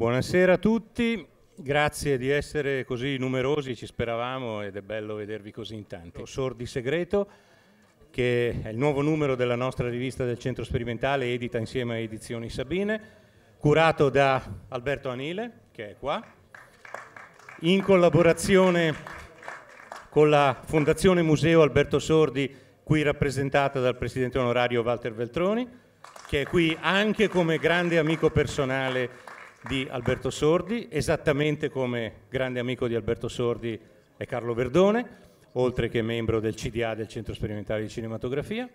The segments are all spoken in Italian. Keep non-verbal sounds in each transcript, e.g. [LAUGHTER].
Buonasera a tutti, grazie di essere così numerosi, ci speravamo ed è bello vedervi così in tanto. Sordi Segreto, che è il nuovo numero della nostra rivista del Centro Sperimentale, edita insieme a Edizioni Sabine, curato da Alberto Anile, che è qua, in collaborazione con la Fondazione Museo Alberto Sordi, qui rappresentata dal Presidente onorario Walter Veltroni, che è qui anche come grande amico personale di Alberto Sordi, esattamente come grande amico di Alberto Sordi è Carlo Verdone, oltre che membro del CDA del Centro Sperimentale di Cinematografia.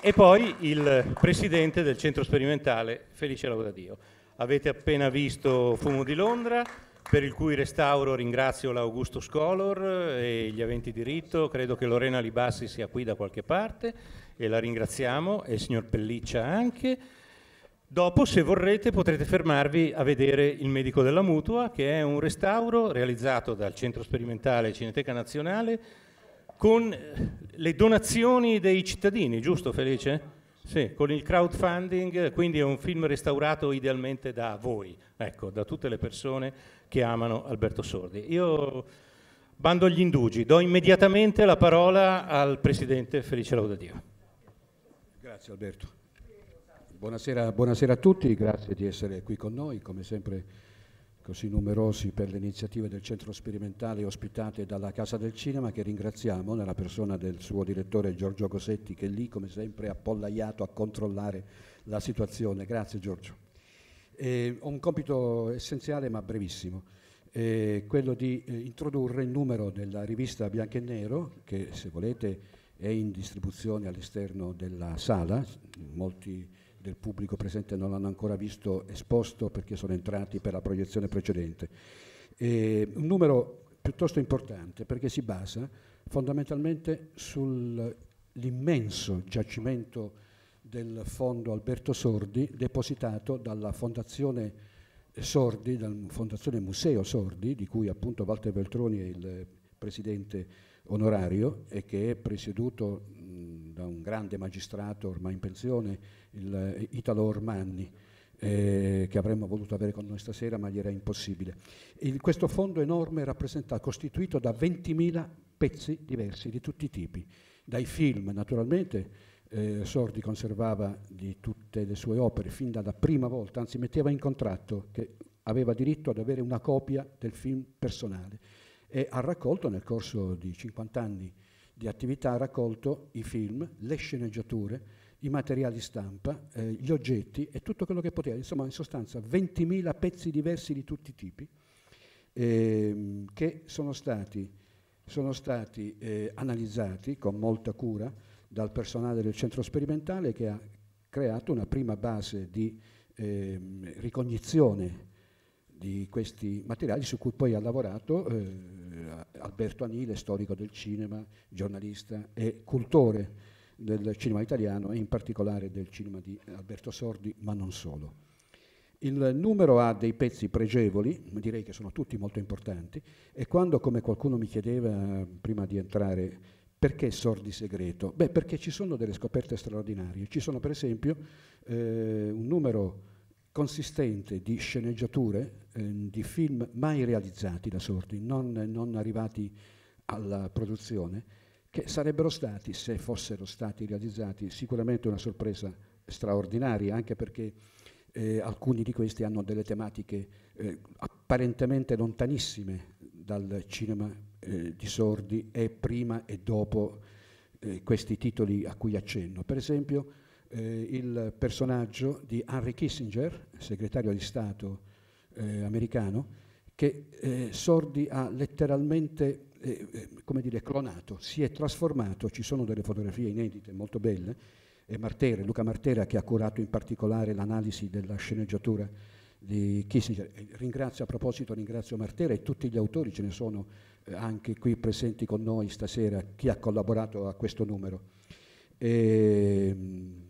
E poi il presidente del Centro Sperimentale, Felice Laudadio. Avete appena visto Fumo di Londra, per il cui restauro ringrazio l'Augusto Scholar e gli aventi diritto, credo che Lorena Libassi sia qui da qualche parte e la ringraziamo e il signor Pelliccia anche. Dopo, se vorrete, potrete fermarvi a vedere Il medico della mutua, che è un restauro realizzato dal Centro Sperimentale Cineteca Nazionale con eh, le donazioni dei cittadini, giusto Felice? Sì, con il crowdfunding, quindi è un film restaurato idealmente da voi, ecco, da tutte le persone che amano Alberto Sordi. Io bando agli indugi, do immediatamente la parola al Presidente Felice Laudadio. Grazie Alberto. Buonasera, buonasera, a tutti, grazie di essere qui con noi, come sempre così numerosi per le iniziative del centro sperimentale ospitate dalla Casa del Cinema che ringraziamo nella persona del suo direttore Giorgio Cosetti che è lì come sempre appollaiato a controllare la situazione. Grazie Giorgio. Eh, ho un compito essenziale ma brevissimo, eh, quello di eh, introdurre il numero della rivista Bianco e Nero che se volete è in distribuzione all'esterno della sala, molti del pubblico presente non l'hanno ancora visto esposto perché sono entrati per la proiezione precedente. E un numero piuttosto importante perché si basa fondamentalmente sull'immenso giacimento del fondo Alberto Sordi depositato dalla Fondazione Sordi, dalla Fondazione Museo Sordi, di cui appunto Walter Beltroni è il presidente onorario e che è presieduto da un grande magistrato ormai in pensione, il, eh, Italo Ormanni, eh, che avremmo voluto avere con noi stasera ma gli era impossibile. Il, questo fondo enorme rappresenta, costituito da 20.000 pezzi diversi di tutti i tipi, dai film naturalmente, eh, Sordi conservava di tutte le sue opere fin dalla prima volta, anzi metteva in contratto che aveva diritto ad avere una copia del film personale e ha raccolto nel corso di 50 anni di attività, ha raccolto i film, le sceneggiature, i materiali stampa, eh, gli oggetti e tutto quello che poteva, insomma in sostanza 20.000 pezzi diversi di tutti i tipi ehm, che sono stati, sono stati eh, analizzati con molta cura dal personale del centro sperimentale che ha creato una prima base di ehm, ricognizione di questi materiali su cui poi ha lavorato. Eh, eh, Alberto Anile, storico del cinema, giornalista e cultore del cinema italiano e in particolare del cinema di Alberto Sordi, ma non solo. Il numero ha dei pezzi pregevoli, direi che sono tutti molto importanti, e quando, come qualcuno mi chiedeva prima di entrare, perché Sordi Segreto? Beh, perché ci sono delle scoperte straordinarie. Ci sono per esempio eh, un numero consistente di sceneggiature Ehm, di film mai realizzati da Sordi, non, non arrivati alla produzione, che sarebbero stati, se fossero stati realizzati, sicuramente una sorpresa straordinaria, anche perché eh, alcuni di questi hanno delle tematiche eh, apparentemente lontanissime dal cinema eh, di sordi e prima e dopo eh, questi titoli a cui accenno. Per esempio eh, il personaggio di Henry Kissinger, segretario di Stato eh, americano che eh, Sordi ha letteralmente eh, eh, come dire, clonato, si è trasformato, ci sono delle fotografie inedite molto belle, e Martera, Luca Martera che ha curato in particolare l'analisi della sceneggiatura di Kissinger. Ringrazio a proposito, ringrazio Martera e tutti gli autori, ce ne sono eh, anche qui presenti con noi stasera, chi ha collaborato a questo numero. E, ehm,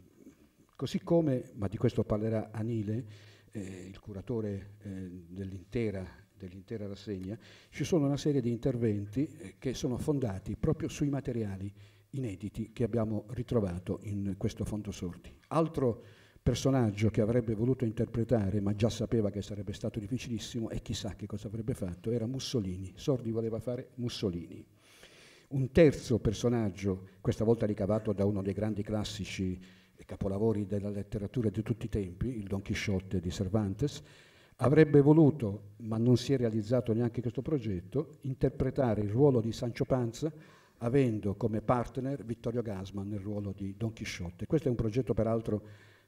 così come, ma di questo parlerà Anile, eh, il curatore eh, dell'intera, dell'intera, rassegna, ci sono una serie di interventi eh, che sono fondati proprio sui materiali inediti che abbiamo ritrovato in questo fondo sordi. Altro personaggio che avrebbe voluto interpretare, ma già sapeva che sarebbe stato difficilissimo e chissà che cosa avrebbe fatto, era Mussolini. Sordi voleva fare Mussolini. Un terzo personaggio, questa volta ricavato da uno dei grandi classici dei capolavori della letteratura di tutti i tempi, il Don Chisciotte di Cervantes, avrebbe voluto, ma non si è realizzato neanche questo progetto, interpretare il ruolo di Sancio Panza avendo come partner Vittorio Gasman nel ruolo di Don Chisciotte. Questo è un progetto peraltro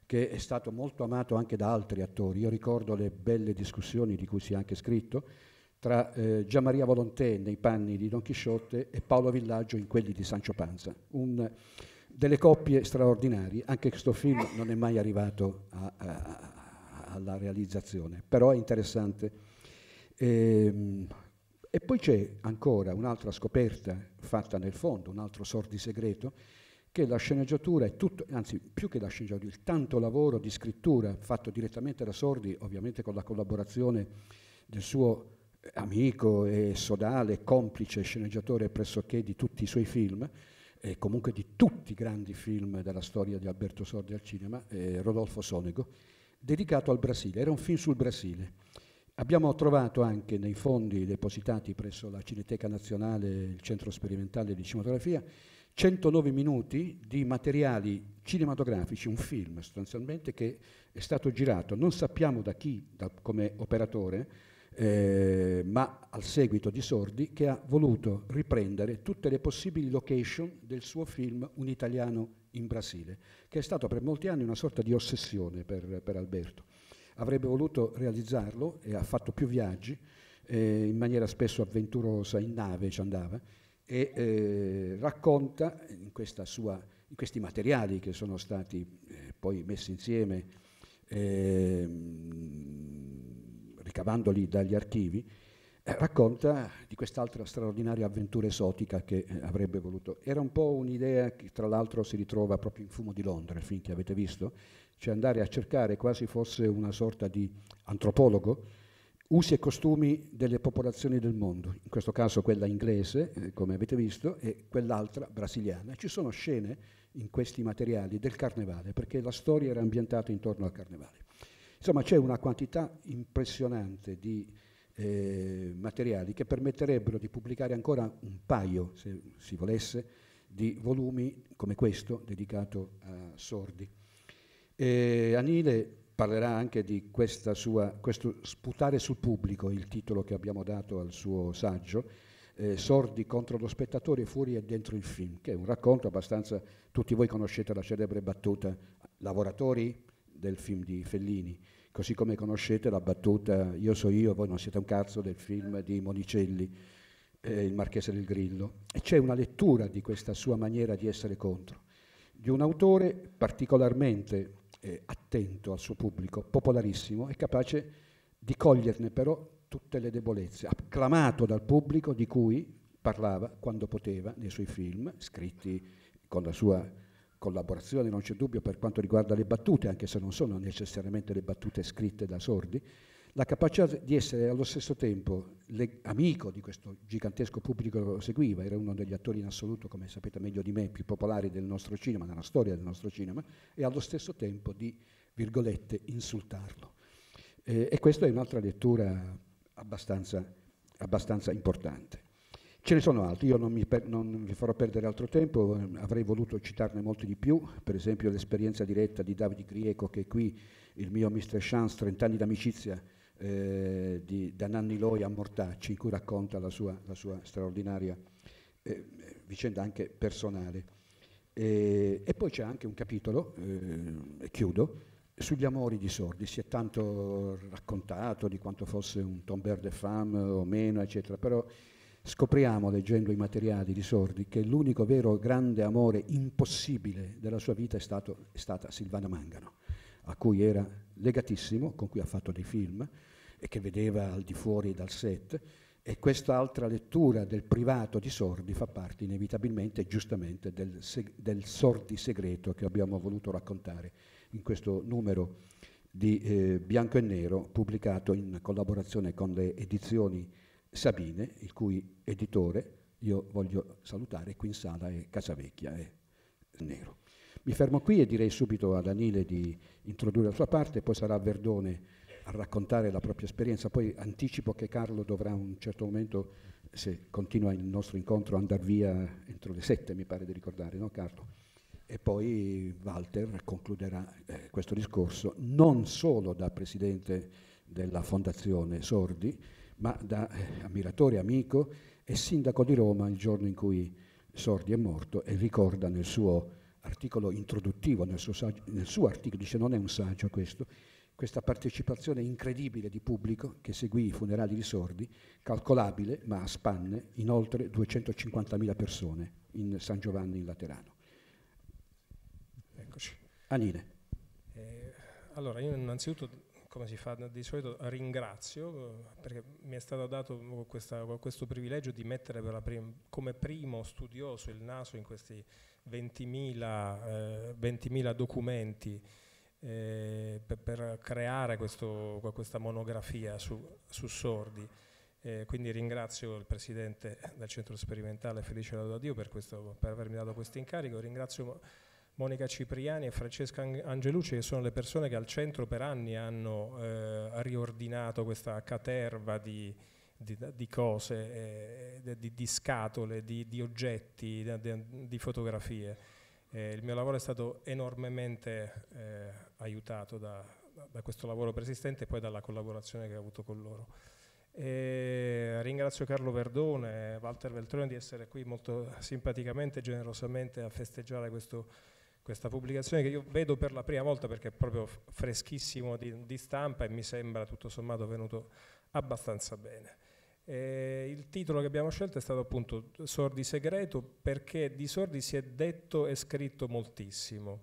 che è stato molto amato anche da altri attori. Io ricordo le belle discussioni di cui si è anche scritto tra eh, Maria Volontè nei panni di Don Chisciotte e Paolo Villaggio in quelli di Sancio Panza. Un, delle coppie straordinarie. Anche questo film non è mai arrivato a, a, alla realizzazione, però è interessante. E, ehm, e poi c'è ancora un'altra scoperta fatta nel fondo, un altro sordi segreto, che la sceneggiatura è tutto, anzi più che la sceneggiatura, il tanto lavoro di scrittura fatto direttamente da Sordi, ovviamente con la collaborazione del suo amico e sodale, complice sceneggiatore pressoché di tutti i suoi film, e comunque di tutti i grandi film della storia di Alberto Sordi al cinema, eh, Rodolfo Sonego, dedicato al Brasile. Era un film sul Brasile. Abbiamo trovato anche nei fondi depositati presso la Cineteca Nazionale, il Centro Sperimentale di Cinematografia, 109 minuti di materiali cinematografici, un film sostanzialmente che è stato girato, non sappiamo da chi, da, come operatore, eh, ma al seguito di Sordi, che ha voluto riprendere tutte le possibili location del suo film Un italiano in Brasile, che è stato per molti anni una sorta di ossessione per, per Alberto. Avrebbe voluto realizzarlo e ha fatto più viaggi, eh, in maniera spesso avventurosa, in nave ci andava, e eh, racconta in, sua, in, questi materiali che sono stati eh, poi messi insieme ehm, ricavandoli dagli archivi, eh, racconta di quest'altra straordinaria avventura esotica che eh, avrebbe voluto. Era un po' un'idea che tra l'altro si ritrova proprio in Fumo di Londra, il film che avete visto, cioè andare a cercare quasi fosse una sorta di antropologo, usi e costumi delle popolazioni del mondo, in questo caso quella inglese, eh, come avete visto, e quell'altra brasiliana. Ci sono scene in questi materiali del carnevale, perché la storia era ambientata intorno al carnevale. Insomma c'è una quantità impressionante di eh, materiali che permetterebbero di pubblicare ancora un paio, se si volesse, di volumi come questo dedicato a sordi. E Anile parlerà anche di sua, questo sputare sul pubblico, il titolo che abbiamo dato al suo saggio, eh, Sordi contro lo spettatore fuori e dentro il film, che è un racconto abbastanza, tutti voi conoscete la celebre battuta, lavoratori del film di Fellini, così come conoscete la battuta Io so io, voi non siete un cazzo del film di Monicelli, eh, Il Marchese del Grillo. E c'è una lettura di questa sua maniera di essere contro, di un autore particolarmente eh, attento al suo pubblico, popolarissimo e capace di coglierne però tutte le debolezze, acclamato dal pubblico di cui parlava quando poteva nei suoi film, scritti con la sua collaborazione, non c'è dubbio per quanto riguarda le battute, anche se non sono necessariamente le battute scritte da sordi, la capacità di essere allo stesso tempo le, amico di questo gigantesco pubblico che lo seguiva, era uno degli attori in assoluto, come sapete meglio di me, più popolari del nostro cinema, nella storia del nostro cinema, e allo stesso tempo di, virgolette, insultarlo. Eh, e questa è un'altra lettura abbastanza, abbastanza importante. Ce ne sono altri, io non, mi, non vi farò perdere altro tempo, avrei voluto citarne molti di più, per esempio l'esperienza diretta di Davide Grieco che è qui il mio Mr. Chance, 30 anni d'amicizia eh, di, da Nanni Loi a Mortacci, in cui racconta la sua, la sua straordinaria eh, vicenda anche personale. E, eh, e poi c'è anche un capitolo, eh, e chiudo, sugli amori di sordi. Si è tanto raccontato di quanto fosse un tomber de femme o meno, eccetera, però Scopriamo, leggendo i materiali di Sordi, che l'unico vero grande amore impossibile della sua vita è, stato, è stata Silvana Mangano, a cui era legatissimo, con cui ha fatto dei film e che vedeva al di fuori dal set. E quest'altra lettura del privato di Sordi fa parte inevitabilmente e giustamente del, del, Sordi segreto che abbiamo voluto raccontare in questo numero di eh, Bianco e Nero pubblicato in collaborazione con le edizioni Sabine, il cui editore io voglio salutare qui in sala è Casavecchia, è Nero. Mi fermo qui e direi subito a Danile di introdurre la sua parte, poi sarà Verdone a raccontare la propria esperienza, poi anticipo che Carlo dovrà a un certo momento, se continua il nostro incontro, andare via entro le sette, mi pare di ricordare, no Carlo? E poi Walter concluderà eh, questo discorso non solo da presidente della Fondazione Sordi, ma da eh, ammiratore, amico e sindaco di Roma il giorno in cui Sordi è morto e ricorda nel suo articolo introduttivo, nel suo, saggio, nel suo articolo, dice non è un saggio questo, questa partecipazione incredibile di pubblico che seguì i funerali di Sordi, calcolabile ma a spanne in oltre 250.000 persone in San Giovanni in Laterano. Eccoci. Anine. Eh, allora, io innanzitutto come si fa di solito, ringrazio perché mi è stato dato questa, questo privilegio di mettere prim come primo studioso il naso in questi 20.000 eh, 20 documenti eh, per, per, creare questo, questa monografia su, su Sordi. Eh, quindi ringrazio il presidente del centro sperimentale Felice Laudadio per, per avermi dato questo incarico, ringrazio Monica Cipriani e Francesca Angelucci, che sono le persone che al centro per anni hanno eh, riordinato questa caterva di, di, di cose, eh, di, di, scatole, di, oggetti, di, fotografie. Eh, il mio lavoro è stato enormemente eh, aiutato da, da, questo lavoro persistente e poi dalla collaborazione che ho avuto con loro. E ringrazio Carlo Verdone e Walter Veltroni di essere qui molto simpaticamente e generosamente a festeggiare questo questa pubblicazione che io vedo per la prima volta perché è proprio freschissimo di, di stampa e mi sembra tutto sommato venuto abbastanza bene. Eh, il titolo che abbiamo scelto è stato appunto Sordi segreto perché di Sordi si è detto e scritto moltissimo.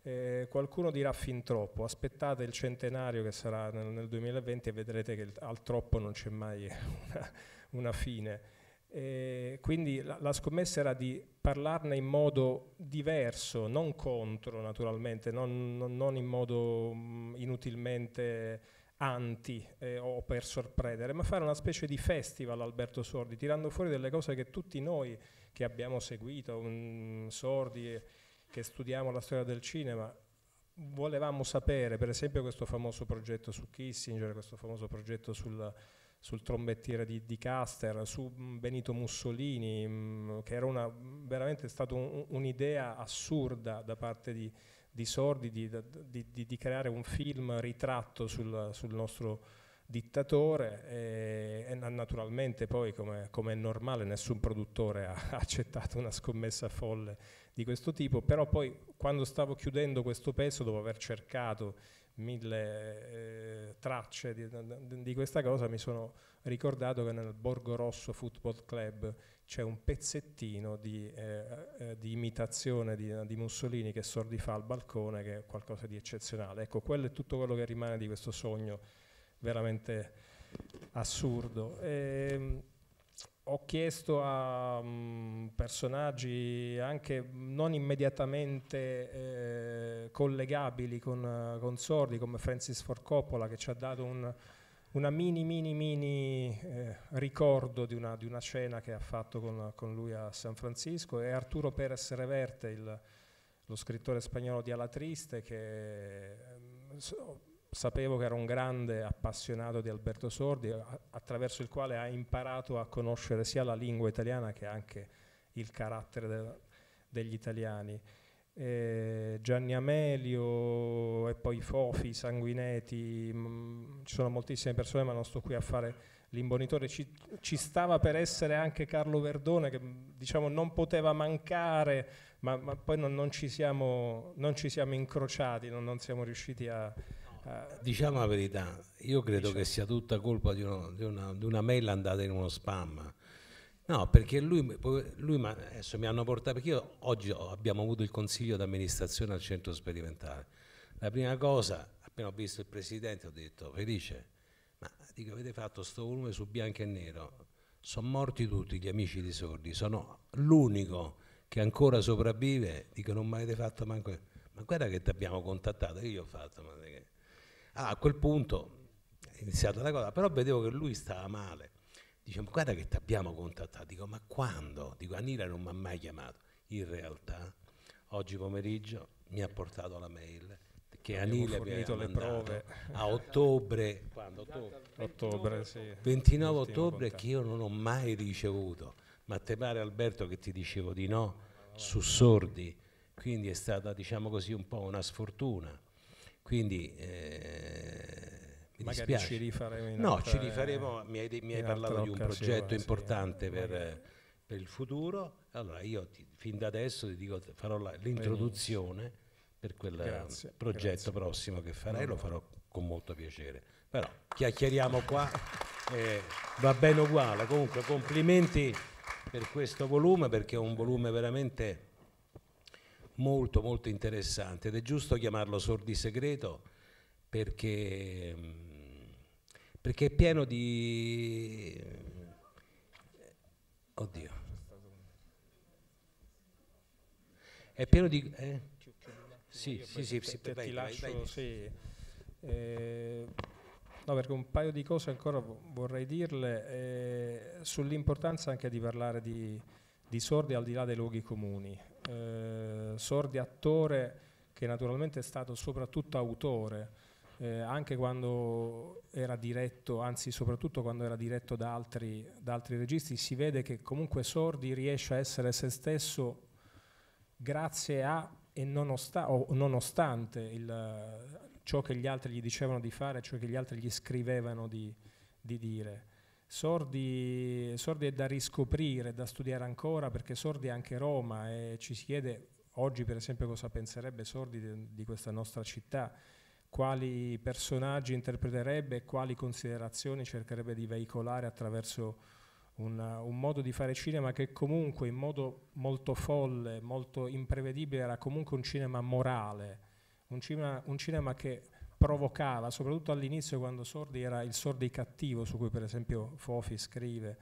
Eh, qualcuno dirà fin troppo, aspettate il centenario che sarà nel, nel 2020 e vedrete che il, al troppo non c'è mai [LAUGHS] una, una fine. Eh, quindi la, la, scommessa era di parlarne in modo diverso, non contro naturalmente, non, non, non in modo mh, mm, inutilmente anti eh, o per sorprendere, ma fare una specie di festival Alberto Sordi, tirando fuori delle cose che tutti noi che abbiamo seguito, un, mm, Sordi, eh, che studiamo la storia del cinema, volevamo sapere, per esempio questo famoso progetto su Kissinger, questo famoso progetto sul sul trombettiere di, di Caster, su mm, Benito Mussolini, mm, che era una, veramente stata un, un'idea assurda da parte di, di Sordi di, di, creare un film ritratto sul, sul nostro dittatore e, e, naturalmente poi come, come, è normale nessun produttore ha [LAUGHS] accettato una scommessa folle di questo tipo, però poi quando stavo chiudendo questo pezzo dopo aver cercato mille eh, tracce di, di, questa cosa, mi sono ricordato che nel Borgo Rosso Football Club c'è un pezzettino di, eh, eh di imitazione di, di, Mussolini che sordi fa al balcone, che è qualcosa di eccezionale. Ecco, quello è tutto quello che rimane di questo sogno veramente assurdo. E, ehm, ho chiesto a mm, personaggi anche non immediatamente eh, collegabili con, con, Sordi, come Francis Ford Coppola, che ci ha dato un, una mini, mini, mini eh, ricordo di una, di una, cena che ha fatto con, con, lui a San Francisco, e Arturo Pérez Reverte, il, lo scrittore spagnolo di Alatriste, che... Eh, so, sapevo che era un grande appassionato di Alberto Sordi, attraverso il quale ha imparato a conoscere sia la lingua italiana che anche il carattere de degli italiani. Eh, Gianni Amelio e poi Fofi, Sanguinetti, mm, ci sono moltissime persone ma non sto qui a fare l'imbonitore, ci, ci, stava per essere anche Carlo Verdone che diciamo non poteva mancare ma, ma poi non, non, ci siamo, non, ci siamo, incrociati, non, non siamo riusciti a, eh, diciamo la verità, io credo diciamo. che sia tutta colpa di, uno, di, una, di, una, mail andata in uno spam. No, perché lui, lui adesso mi hanno portato, perché io oggi abbiamo avuto il consiglio d'amministrazione al centro sperimentale. La prima cosa, appena ho visto il presidente, ho detto, felice, ma dico, avete fatto sto volume su bianco e nero, sono morti tutti gli amici di sordi, sono l'unico che ancora sopravvive, dico non mi avete fatto manco... Ma guarda che ti abbiamo contattato, io gli ho fatto, ma che... Allora, ah, a quel punto è iniziata la cosa, però vedevo che lui stava male. Dice, ma guarda che ti abbiamo contattato. Dico, ma quando? Dico, Anila non mi ha mai chiamato. In realtà, oggi pomeriggio mi ha portato la mail che Anile fornito le prove a ottobre, quando, ottobre, ottobre sì. 29 ottobre che io non ho mai ricevuto ma te pare Alberto che ti dicevo di no su sordi quindi è stata diciamo così un po' una sfortuna quindi eh, mi Magari dispiace. ci rifaremo. no, altre, ci rifaremo. Mi hai, mi hai parlato di un progetto importante sì, per, per, il futuro. Allora io ti, fin da adesso ti dico, farò la, l'introduzione per quel grazie, progetto grazie. prossimo che farai, lo farò con molto piacere. Però chiacchieriamo qua, [LAUGHS] eh, va bene uguale. Comunque complimenti per questo volume perché è un volume veramente molto molto interessante ed è giusto chiamarlo Sordi Segreto perché, mm, perché è pieno di... Oddio. È pieno di... Eh? Sì, sì, sì, sì, te, vai, ti lascio, vai, vai. sì. Eh, no, perché un paio di cose ancora vorrei dirle eh, sull'importanza anche di parlare di, di sordi al di là dei luoghi comuni eh, Sordi attore che naturalmente è stato soprattutto autore, eh, anche quando era diretto, anzi soprattutto quando era diretto da altri, da altri registi, si vede che comunque Sordi riesce a essere se stesso grazie a e nonostan nonostante il, ciò che gli altri gli dicevano di fare, ciò che gli altri gli scrivevano di, di dire. Sordi, Sordi è da riscoprire, da studiare ancora, perché Sordi è anche Roma e ci si chiede oggi per esempio cosa penserebbe Sordi di, di questa nostra città, quali personaggi interpreterebbe e quali considerazioni cercherebbe di veicolare attraverso una, un, modo di fare cinema che comunque in modo molto folle, molto imprevedibile, era comunque un cinema morale, un cinema, un cinema che provocava, soprattutto all'inizio quando Sordi era il Sordi cattivo, su cui per esempio Fofi scrive,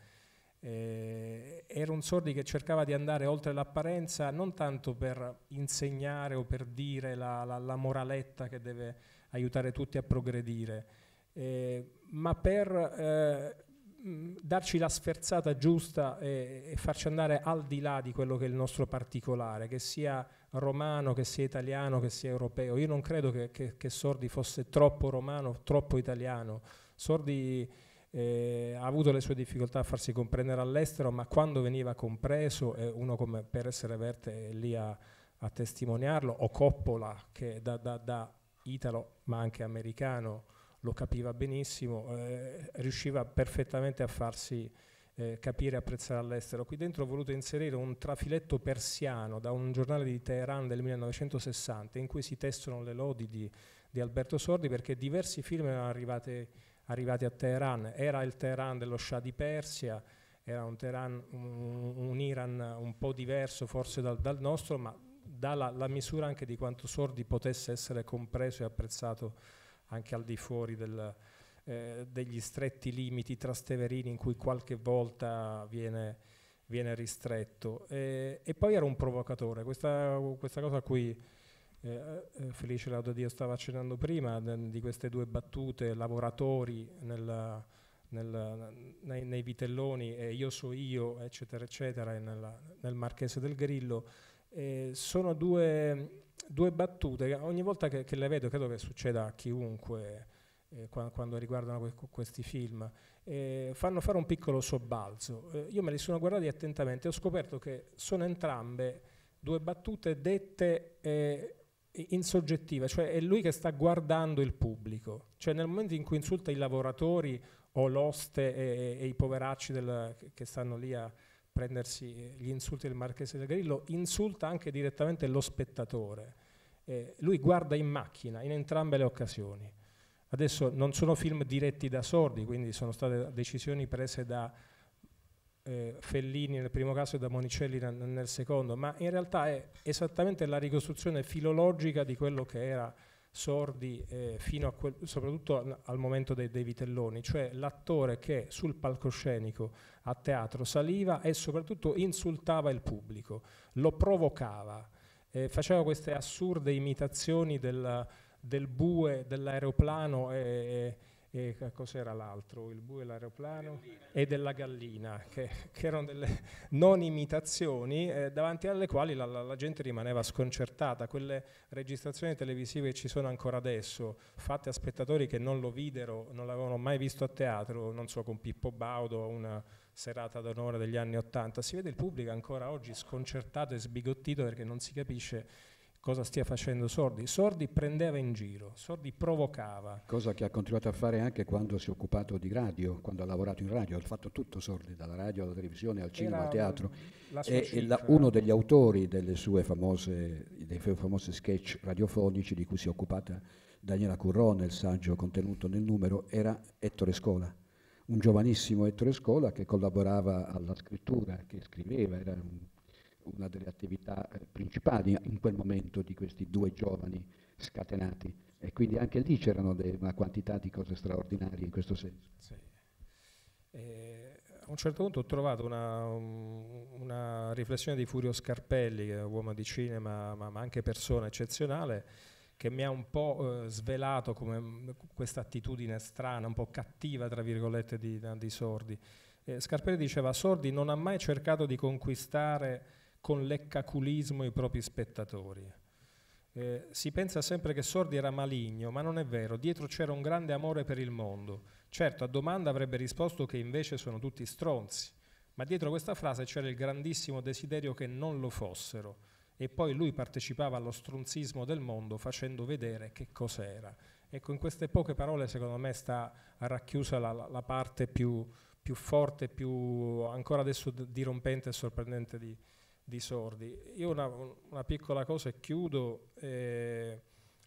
eh, era un Sordi che cercava di andare oltre l'apparenza non tanto per insegnare o per dire la, la, la moraletta che deve aiutare tutti a progredire, eh, ma per eh, mm, darci la sferzata giusta e, e, farci andare al di là di quello che è il nostro particolare, che sia romano, che sia italiano, che sia europeo. Io non credo che, che, che Sordi fosse troppo romano, troppo italiano. Sordi eh, ha avuto le sue difficoltà a farsi comprendere all'estero, ma quando veniva compreso, eh, uno come per essere verte è lì a, a testimoniarlo, o Coppola, che da, da, da italo ma anche americano lo capiva benissimo, eh, riusciva perfettamente a farsi comprendere eh, capire e apprezzare all'estero. Qui dentro ho voluto inserire un trafiletto persiano da un giornale di Teheran del 1960 in cui si testano le lodi di, di Alberto Sordi perché diversi film erano arrivate, arrivati a Teheran. Era il Teheran dello Shah di Persia, era un, Teheran, un, un Iran un po' diverso forse dal, dal nostro, ma dà la, la, misura anche di quanto Sordi potesse essere compreso e apprezzato anche al di fuori del, eh, degli stretti limiti trasteverini in cui qualche volta viene, viene ristretto. E, e, poi era un provocatore, questa, questa cosa a cui eh, eh, Felice Laudodio stava accennando prima, di queste due battute, lavoratori nella, nella, nei, nei, vitelloni, e io so io, eccetera, eccetera, e nella, nel Marchese del Grillo, eh, sono due, due, battute, ogni volta che, che, le vedo credo che succeda a chiunque eh, quando, quando, riguardano que questi film, eh, fanno fare un piccolo sobbalzo. Eh, io me li sono guardati attentamente e ho scoperto che sono entrambe due battute dette eh, in soggettiva, cioè è lui che sta guardando il pubblico, cioè nel momento in cui insulta i lavoratori o l'oste e, e, i poveracci del, che stanno lì a prendersi gli insulti del Marchese del Grillo, insulta anche direttamente lo spettatore. Eh, lui guarda in macchina in entrambe le occasioni. Adesso non sono film diretti da sordi, quindi sono state decisioni prese da eh, Fellini nel primo caso e da Monicelli nel, nel, secondo, ma in realtà è esattamente la ricostruzione filologica di quello che era Sordi eh, fino a quel, soprattutto al momento dei, dei vitelloni, cioè l'attore che sul palcoscenico a teatro saliva e soprattutto insultava il pubblico, lo provocava, eh, faceva queste assurde imitazioni della del bue, dell'aeroplano e, e, cos'era l'altro? Il bue, l'aeroplano e della gallina, che, che, erano delle non imitazioni eh, davanti alle quali la, la, la, gente rimaneva sconcertata. Quelle registrazioni televisive che ci sono ancora adesso, fatte a spettatori che non lo videro, non l'avevano mai visto a teatro, non so, con Pippo Baudo, una serata d'onore degli anni Ottanta, si vede il pubblico ancora oggi sconcertato e sbigottito perché non si capisce cosa stia facendo Sordi. Sordi prendeva in giro, Sordi provocava. Cosa che ha continuato a fare anche quando si è occupato di radio, quando ha lavorato in radio, ha fatto tutto Sordi, dalla radio alla televisione, al cinema, Era al teatro. È, è la, uno degli autori famose, dei suoi famosi sketch radiofonici di cui si è occupata Daniela Currò nel saggio contenuto nel numero era Ettore Scola, un giovanissimo Ettore Scola che collaborava alla scrittura, che scriveva, era un una delle attività eh, principali in quel momento di questi due giovani scatenati e quindi anche lì c'erano una quantità di cose straordinarie in questo senso. Sì. Eh, a un certo punto ho trovato una, una, riflessione di Furio Scarpelli, che è un uomo di cinema ma, ma anche persona eccezionale, che mi ha un po' eh, svelato come mm, questa attitudine strana, un po' cattiva, tra virgolette, di, di Sordi. Eh, Scarpelli diceva Sordi non ha mai cercato di conquistare con leccaculismo i propri spettatori. Eh, si pensa sempre che Sordi era maligno, ma non è vero, dietro c'era un grande amore per il mondo. Certo, a domanda avrebbe risposto che invece sono tutti stronzi, ma dietro questa frase c'era il grandissimo desiderio che non lo fossero. E poi lui partecipava allo stronzismo del mondo facendo vedere che cos'era. Ecco, in queste poche parole secondo me sta racchiusa la, la parte più, più, forte, più ancora adesso dirompente e sorprendente di, di sordi. Io una, una piccola cosa e chiudo, eh,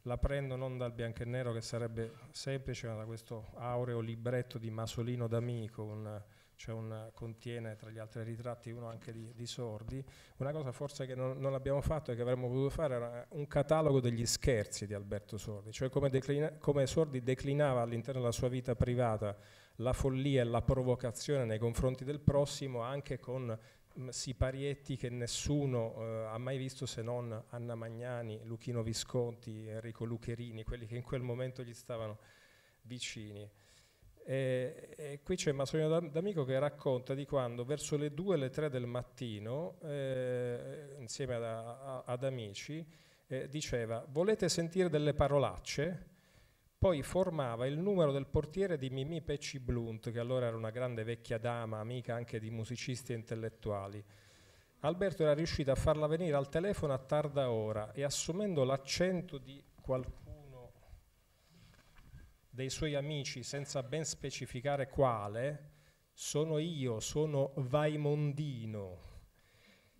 la prendo non dal bianco e nero che sarebbe semplice, ma da questo aureo libretto di Masolino d'Amico, un, cioè un, contiene tra gli altri ritratti uno anche di, di sordi. Una cosa forse che non, non, abbiamo fatto e che avremmo potuto fare era un catalogo degli scherzi di Alberto Sordi, cioè come, declina, come Sordi declinava all'interno della sua vita privata la follia e la provocazione nei confronti del prossimo anche con siparietti che nessuno eh, ha mai visto se non Anna Magnani, Luchino Visconti, Enrico Lucherini, quelli che in quel momento gli stavano vicini. E, e qui c'è Massolino D'Amico che racconta di quando verso le 2 le 3 del mattino, eh, insieme ad, ad amici, eh, diceva volete sentire delle parolacce? poi formava il numero del portiere di Mimì Pecci Blunt, che allora era una grande vecchia dama, amica anche di musicisti e intellettuali. Alberto era riuscito a farla venire al telefono a tarda ora e assumendo l'accento di qualcuno dei suoi amici senza ben specificare quale, sono io, sono Vaimondino.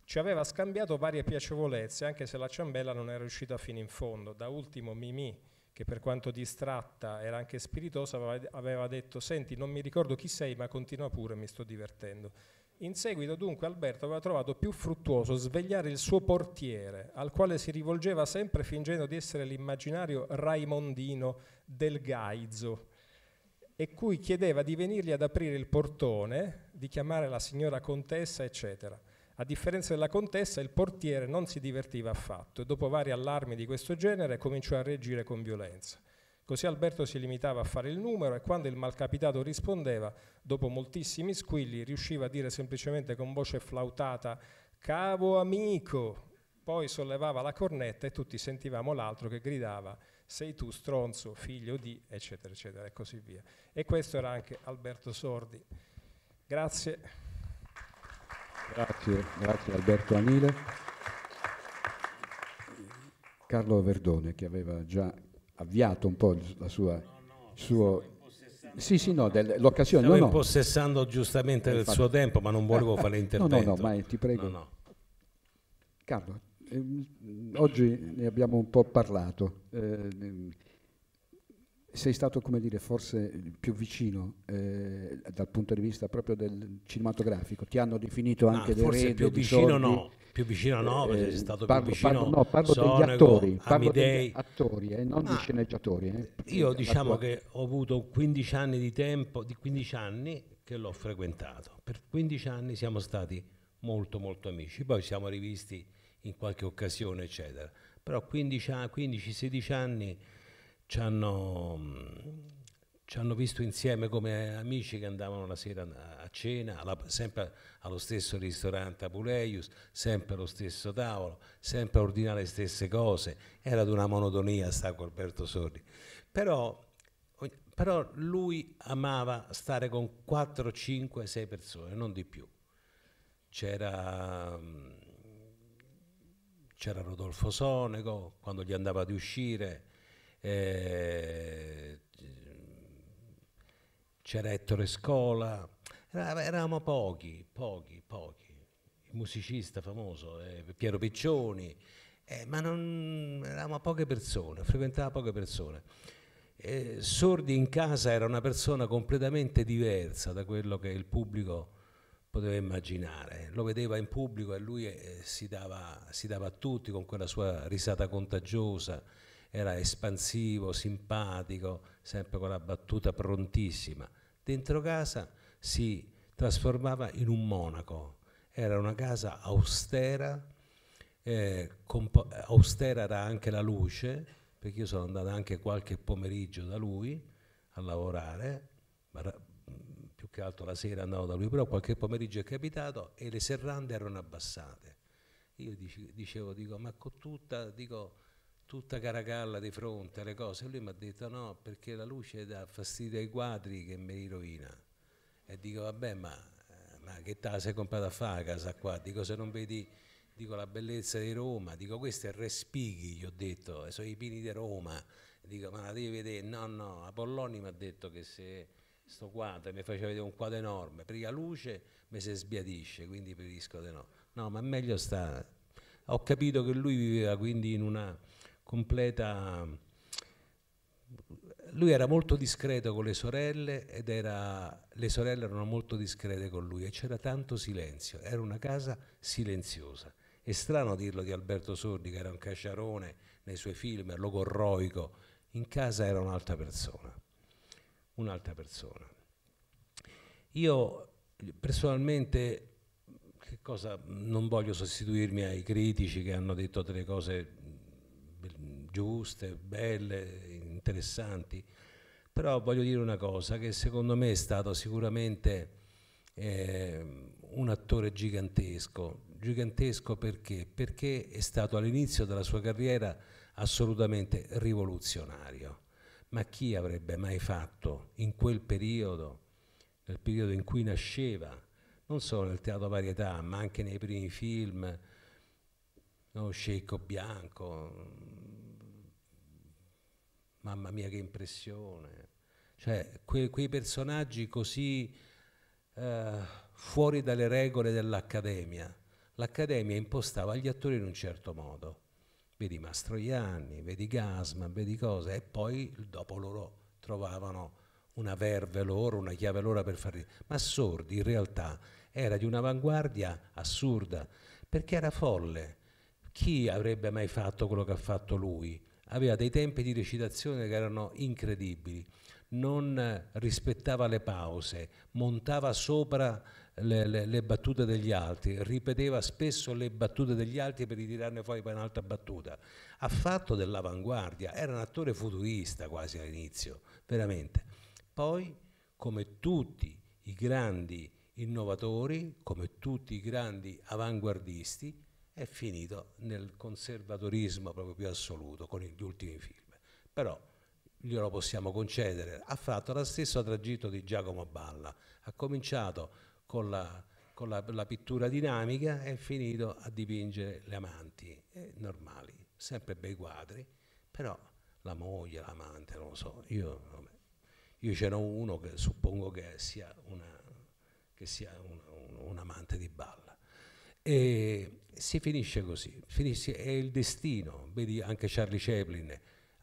Ci aveva scambiato varie piacevolezze, anche se la ciambella non era riuscita fino in fondo. Da ultimo Mimì che per quanto distratta era anche spiritosa, aveva detto senti non mi ricordo chi sei ma continua pure, mi sto divertendo. In seguito dunque Alberto aveva trovato più fruttuoso svegliare il suo portiere, al quale si rivolgeva sempre fingendo di essere l'immaginario Raimondino del Gaizzo, e cui chiedeva di venirgli ad aprire il portone, di chiamare la signora contessa, eccetera. A differenza della contessa, il portiere non si divertiva affatto e dopo vari allarmi di questo genere cominciò a reagire con violenza. Così Alberto si limitava a fare il numero e quando il malcapitato rispondeva, dopo moltissimi squilli, riusciva a dire semplicemente con voce flautata «Cavo amico!». Poi sollevava la cornetta e tutti sentivamo l'altro che gridava «Sei tu stronzo, figlio di…» eccetera eccetera e così via. E questo era anche Alberto Sordi. Grazie. Grazie, grazie Alberto Anile. Carlo Verdone che aveva già avviato un po' la sua... No, no, suo... Sì, sì, no, l'occasione. Stavo no, impossessando giustamente eh, del suo tempo, ma non volevo eh, fare intervento. Eh, no, no, no, ma ti prego. No, Carlo, eh, oggi ne abbiamo un po' parlato. Eh, sei stato, come dire, forse più vicino eh, dal punto di vista proprio del cinematografico. Ti hanno definito ah, anche no, forse rede, più vicino no, più vicino no, eh, perché sei stato parlo, più vicino. Parlo, no, parlo Sonego, degli attori, parlo degli attori, eh, non di ah, sceneggiatori. Eh. Io diciamo attori. che ho avuto 15 anni di tempo, di 15 anni che l'ho frequentato. Per 15 anni siamo stati molto molto amici, poi siamo rivisti in qualche occasione, eccetera. Però 15-16 anni ci hanno, ci hanno, visto insieme come amici che andavano la sera a cena, alla, sempre allo stesso ristorante Apuleius, sempre allo stesso tavolo, sempre a ordinare le stesse cose. Era di una monotonia sta con Alberto Sordi. Però, però lui amava stare con 4, 5, 6 persone, non di più. C'era c'era Rodolfo Sonego, quando gli andava di uscire, eh, c'era Ettore Scola, eravamo pochi, pochi, pochi. Il musicista famoso, eh, Piero Piccioni, eh, ma non, eravamo poche persone, frequentava poche persone. Eh, Sordi in casa era una persona completamente diversa da quello che il pubblico poteva immaginare. Lo vedeva in pubblico e lui eh, si, dava, si, dava, a tutti con quella sua risata contagiosa era espansivo, simpatico, sempre con la battuta prontissima. Dentro casa si trasformava in un monaco, era una casa austera, eh, austera era anche la luce, perché io sono andato anche qualche pomeriggio da lui a lavorare, più che altro la sera andavo da lui, però qualche pomeriggio è capitato e le serrande erano abbassate. Io dicevo, dico, ma con tutta, dico, tutta caracalla di fronte alle cose. Lui mi ha detto no, perché la luce dà fastidio ai quadri che mi rovina. E dico, vabbè, ma, eh, ma che te la sei comprata a fare a casa qua? Dico, se non vedi dico, la bellezza di Roma, dico, questo è Respighi, gli ho detto, eh, sono i pini di Roma. Dico, ma la devi vedere? No, no, Apolloni mi ha detto che se sto quadro mi faceva vedere un quadro enorme, per la luce mi si sbiadisce, quindi preferisco di no. No, ma è meglio stare... Ho capito che lui viveva quindi in una completa... Lui era molto discreto con le sorelle ed era... le sorelle erano molto discrete con lui e c'era tanto silenzio, era una casa silenziosa. È strano dirlo di Alberto Sordi che era un cacciarone nei suoi film, logorroico, in casa era un'altra persona, un'altra persona. Io personalmente, che cosa, non voglio sostituirmi ai critici che hanno detto delle cose giuste, belle, interessanti, però voglio dire una cosa, che secondo me è stato sicuramente eh, un attore gigantesco, gigantesco perché? Perché è stato all'inizio della sua carriera assolutamente rivoluzionario, ma chi avrebbe mai fatto in quel periodo, nel periodo in cui nasceva, non solo nel teatro varietà, ma anche nei primi film, no, Sceicco Bianco, mamma mia che impressione, cioè que, quei personaggi così eh, fuori dalle regole dell'Accademia. L'Accademia impostava gli attori in un certo modo, vedi Mastroianni, vedi Gasman, vedi cose, e poi dopo loro trovavano una verve loro, una chiave loro per farli. Ma Sordi in realtà era di un'avanguardia assurda, perché era folle. Chi avrebbe mai fatto quello che ha fatto lui? aveva dei tempi di recitazione che erano incredibili, non rispettava le pause, montava sopra le, le, le, battute degli altri, ripeteva spesso le battute degli altri per ritirarne fuori poi un'altra battuta. Ha fatto dell'avanguardia, era un attore futurista quasi all'inizio, veramente. Poi, come tutti i grandi innovatori, come tutti i grandi avanguardisti, è finito nel conservatorismo proprio più assoluto con gli ultimi film. Però glielo possiamo concedere. Ha fatto lo stesso tragitto di Giacomo Balla, ha cominciato con la, con la, la pittura dinamica e è finito a dipingere le amanti eh, normali, sempre bei quadri, però la moglie, l'amante, non lo so, io, vabbè, io ce n'ho uno che suppongo che sia, una, che sia un, un, un amante di Balla. E si finisce così, finisce, è il destino, vedi anche Charlie Chaplin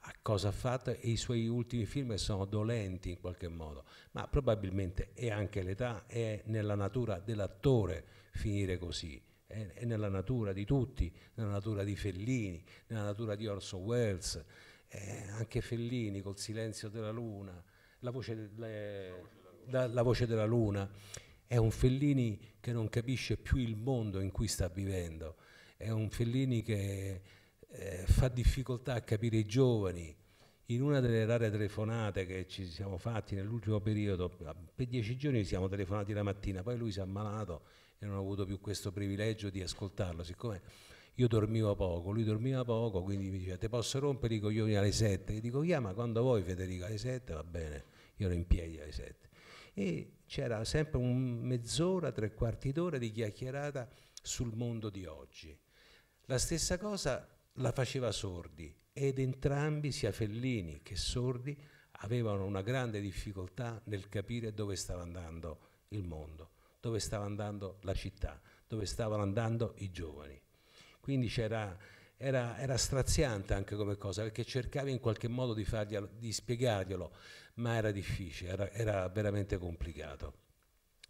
a cosa ha fatto e i suoi ultimi film sono dolenti in qualche modo, ma probabilmente è anche l'età, è nella natura dell'attore finire così, è, è nella natura di tutti, nella natura di Fellini, nella natura di Orson Welles, eh, anche Fellini col silenzio della luna, la voce, le, la voce della luna. La, la voce della luna è un Fellini che non capisce più il mondo in cui sta vivendo, è un Fellini che eh, fa difficoltà a capire i giovani. In una delle rare telefonate che ci siamo fatti nell'ultimo periodo, ah, per dieci giorni ci siamo telefonati la mattina, poi lui si è ammalato e non ho avuto più questo privilegio di ascoltarlo, siccome io dormivo poco, lui dormiva poco, quindi mi diceva te posso rompere i coglioni alle sette? Gli dico chiama quando vuoi Federico alle sette va bene, io ero in piedi alle sette e c'era sempre un mezz'ora, tre quarti d'ora di chiacchierata sul mondo di oggi. La stessa cosa la faceva Sordi ed entrambi, sia Fellini che Sordi, avevano una grande difficoltà nel capire dove stava andando il mondo, dove stava andando la città, dove stavano andando i giovani. Quindi c'era era, era, straziante anche come cosa, perché cercavi in qualche modo di, farglielo, di spiegarglielo, ma era difficile, era, era veramente complicato.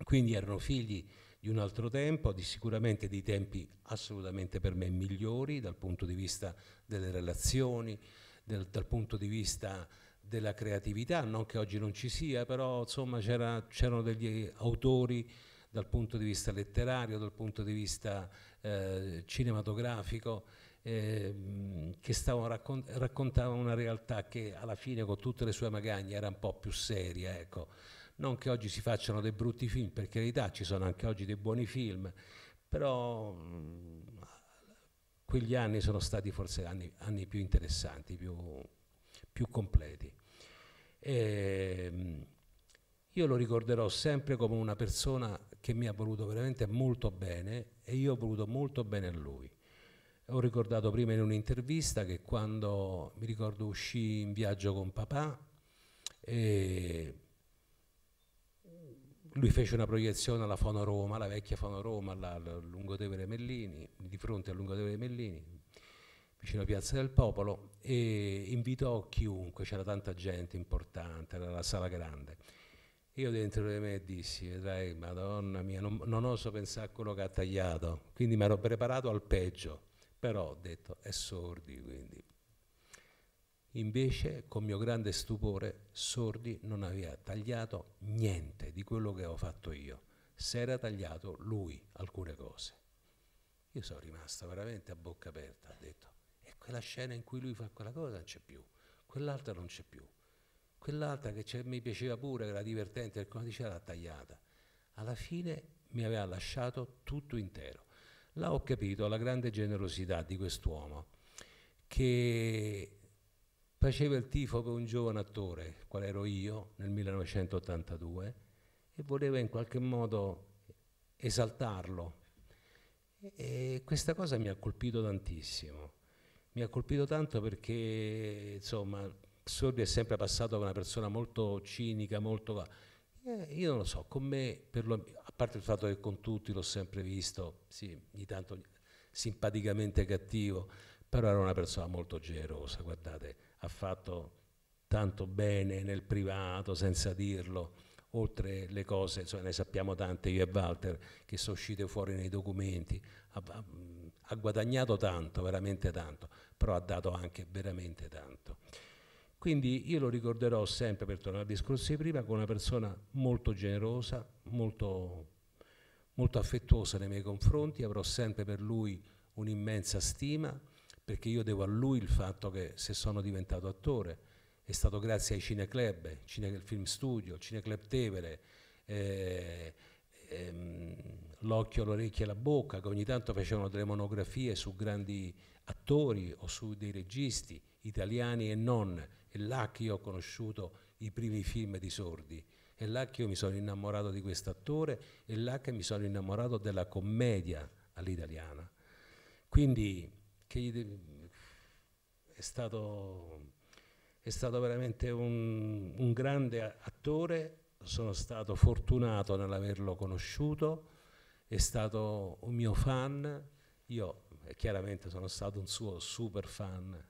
Quindi erano figli di un altro tempo, di sicuramente di tempi assolutamente per me migliori dal punto di vista delle relazioni, del, dal punto di vista della creatività, non che oggi non ci sia, però insomma c'erano degli autori dal punto di vista letterario, dal punto di vista eh, cinematografico, eh, che raccon raccontava una realtà che alla fine con tutte le sue magagne era un po' più seria. Ecco. Non che oggi si facciano dei brutti film, per carità ci sono anche oggi dei buoni film, però mh, mm, quegli anni sono stati forse anni, anni più interessanti, più, più completi. E, ehm, io lo ricorderò sempre come una persona che mi ha voluto veramente molto bene e io ho voluto molto bene a lui. Ho ricordato prima in un'intervista che quando mi ricordo uscì in viaggio con papà e lui fece una proiezione alla Fono Roma, la vecchia Fono Roma, alla, alla Lungotevere Mellini, di fronte al Lungotevere Mellini, vicino a Piazza del Popolo, e invitò chiunque, c'era tanta gente importante, era la sala grande. Io dentro di me dissi, vedrai, madonna mia, non, non oso pensare a quello che ha tagliato, quindi mi ero preparato al peggio però ho detto, è sordi, quindi. Invece, con mio grande stupore, Sordi non aveva tagliato niente di quello che avevo fatto io. Si era tagliato lui alcune cose. Io sono rimasta veramente a bocca aperta, ha detto. E quella scena in cui lui fa quella cosa non c'è più, quell'altra non c'è più. Quell'altra che mi piaceva pure, che era divertente, perché come diceva l'ha tagliata. Alla fine mi aveva lasciato tutto intero là ho capito la grande generosità di quest'uomo che faceva il tifo per un giovane attore, qual ero io nel 1982, e voleva in qualche modo esaltarlo. E questa cosa mi ha colpito tantissimo, mi ha colpito tanto perché insomma Sordi è sempre passato per una persona molto cinica, molto eh, io non lo so, con me, lo, a parte il fatto che con tutti l'ho sempre visto, sì, ogni tanto simpaticamente cattivo, però era una persona molto generosa, guardate, ha fatto tanto bene nel privato senza dirlo, oltre le cose, insomma, ne sappiamo tante io e Walter, che sono uscite fuori nei documenti, ha, ha, ha guadagnato tanto, veramente tanto, però ha dato anche veramente tanto. Quindi io lo ricorderò sempre, per tornare al discorso di prima, come una persona molto generosa, molto, molto affettuosa nei miei confronti, avrò sempre per lui un'immensa stima, perché io devo a lui il fatto che se sono diventato attore è stato grazie ai cineclub, Cine, Film Studio, Cineclub Tevere, eh, ehm, l'occhio, l'orecchio e la bocca, che ogni tanto facevano delle monografie su grandi attori o su dei registi italiani e non, è là che io ho conosciuto i primi film di Sordi, è là che io mi sono innamorato di questo attore, è là che mi sono innamorato della commedia all'italiana. Quindi è stato, è stato veramente un, un grande attore, sono stato fortunato nell'averlo conosciuto, è stato un mio fan, io eh, chiaramente sono stato un suo super fan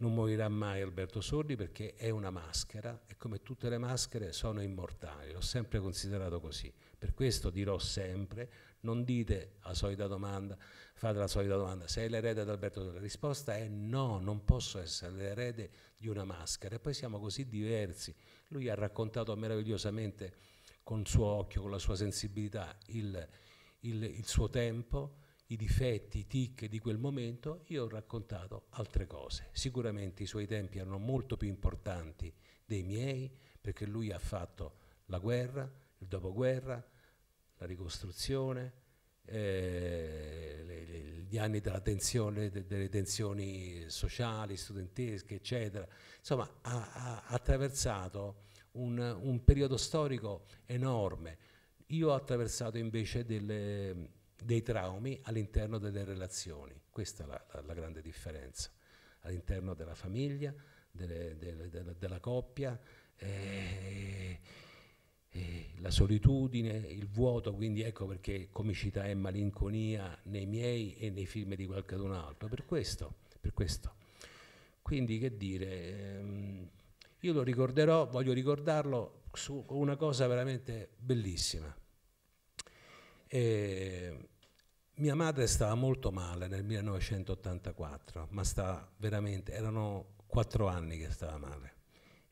non morirà mai Alberto Sordi perché è una maschera e come tutte le maschere sono immortali, l'ho sempre considerato così. Per questo dirò sempre, non dite la solita domanda, fate la solita domanda, sei l'erede di Alberto Sordi? La risposta è no, non posso essere l'erede di una maschera. E poi siamo così diversi. Lui ha raccontato meravigliosamente con il suo occhio, con la sua sensibilità, il, il, il suo tempo i difetti, i tic di quel momento, io ho raccontato altre cose. Sicuramente i suoi tempi erano molto più importanti dei miei, perché lui ha fatto la guerra, il dopoguerra, la ricostruzione, eh, le, le, gli anni della tensione, de, delle tensioni sociali, studentesche, eccetera. Insomma, ha, ha attraversato un, un periodo storico enorme. Io ho attraversato invece delle dei traumi all'interno delle relazioni. Questa è la, la, la grande differenza. All'interno della famiglia, delle, delle, della, della coppia, eh, eh, la solitudine, il vuoto, quindi ecco perché comicità e malinconia nei miei e nei film di qualcun altro. Per questo, per questo. Quindi che dire, ehm, io lo ricorderò, voglio ricordarlo su una cosa veramente bellissima. E mia madre stava molto male nel 1984, ma stava veramente, erano quattro anni che stava male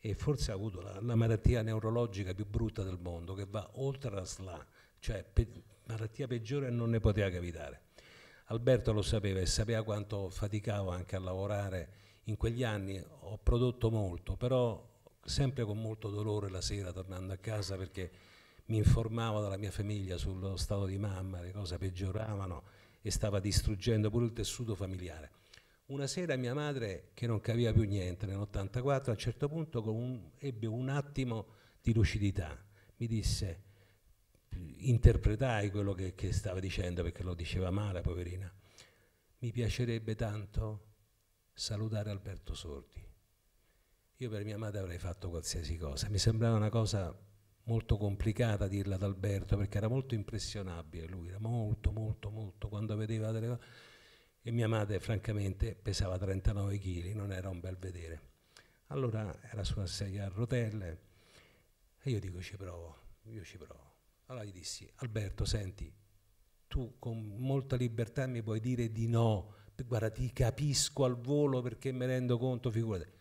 e forse ha avuto la, la, malattia neurologica più brutta del mondo che va oltre la SLA, cioè pe malattia peggiore non ne poteva capitare. Alberto lo sapeva e sapeva quanto faticavo anche a lavorare in quegli anni, ho prodotto molto, però sempre con molto dolore la sera tornando a casa perché mi informavo dalla mia famiglia sullo stato di mamma, le cose peggioravano e stava distruggendo pure il tessuto familiare. Una sera mia madre, che non capiva più niente nell'84, a un certo punto un, ebbe un attimo di lucidità, mi disse, interpretai quello che, che stava dicendo perché lo diceva male, poverina, mi piacerebbe tanto salutare Alberto Sordi. Io per mia madre avrei fatto qualsiasi cosa, mi sembrava una cosa molto complicata dirla ad Alberto perché era molto impressionabile lui, era molto molto molto quando vedeva delle cose e mia madre francamente pesava 39 kg, non era un bel vedere. Allora era sulla una sedia a rotelle e io dico ci provo, io ci provo. Allora gli dissi Alberto senti, tu con molta libertà mi puoi dire di no, guarda ti capisco al volo perché mi rendo conto, figurati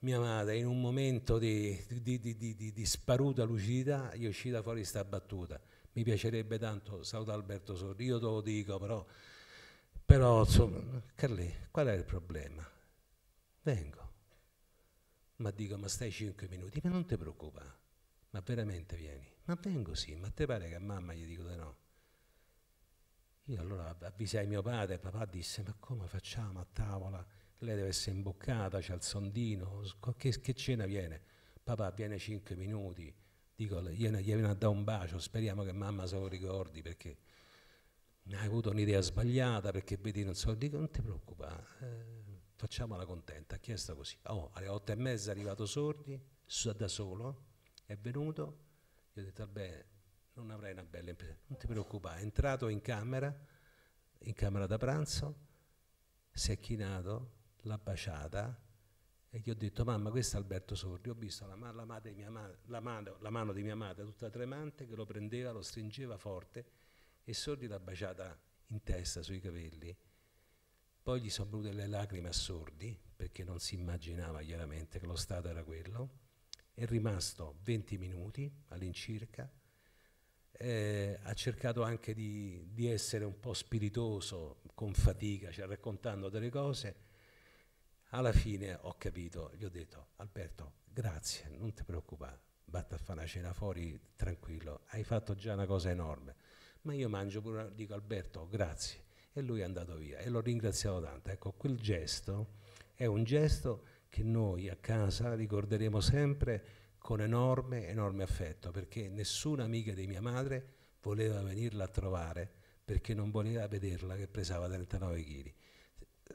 mia madre, in un momento di, di, di, di sparuta lucidità, gli è uscita fuori questa battuta. Mi piacerebbe tanto saluto Alberto Sordi, io te lo dico, però, però insomma, Carlè, qual è il problema? Vengo. Ma dico, ma stai cinque minuti, ma non ti preoccupare, ma veramente vieni. Ma vengo sì, ma te pare che a mamma gli dico di no? Io allora avvisai mio padre, papà disse, ma come facciamo a tavola? lei deve essere imboccata, c'è il sondino, che, che cena viene? Papà viene 5 minuti, dico, gli viene a dare un bacio, speriamo che mamma se lo ricordi perché hai avuto un'idea sbagliata, perché vedi non so, dico non ti preoccupare, eh, facciamola contenta, ha chiesto così. Oh, alle 8 e mezza è arrivato Sordi, da solo, è venuto, gli ho detto, vabbè, non avrai una bella impresa, non ti preoccupare, è entrato in camera, in camera da pranzo, si è chinato, l'ha baciata e gli ho detto mamma questo è Alberto Sordi, ho visto la, la, madre, la, mano, la mano di mia madre tutta tremante che lo prendeva, lo stringeva forte e Sordi l'ha baciata in testa sui capelli. Poi gli sono venute le lacrime a Sordi perché non si immaginava chiaramente che lo stato era quello. È rimasto 20 minuti all'incirca eh, ha cercato anche di, di, essere un po' spiritoso, con fatica, cioè raccontando delle cose, alla fine ho capito, gli ho detto Alberto, grazie, non ti preoccupare, batta a fare una cena fuori tranquillo, hai fatto già una cosa enorme. Ma io mangio pure, dico Alberto, grazie. E lui è andato via e l'ho ringraziato tanto. Ecco, quel gesto è un gesto che noi a casa ricorderemo sempre con enorme, enorme affetto, perché nessuna amica di mia madre voleva venirla a trovare perché non voleva vederla che pesava 39 kg.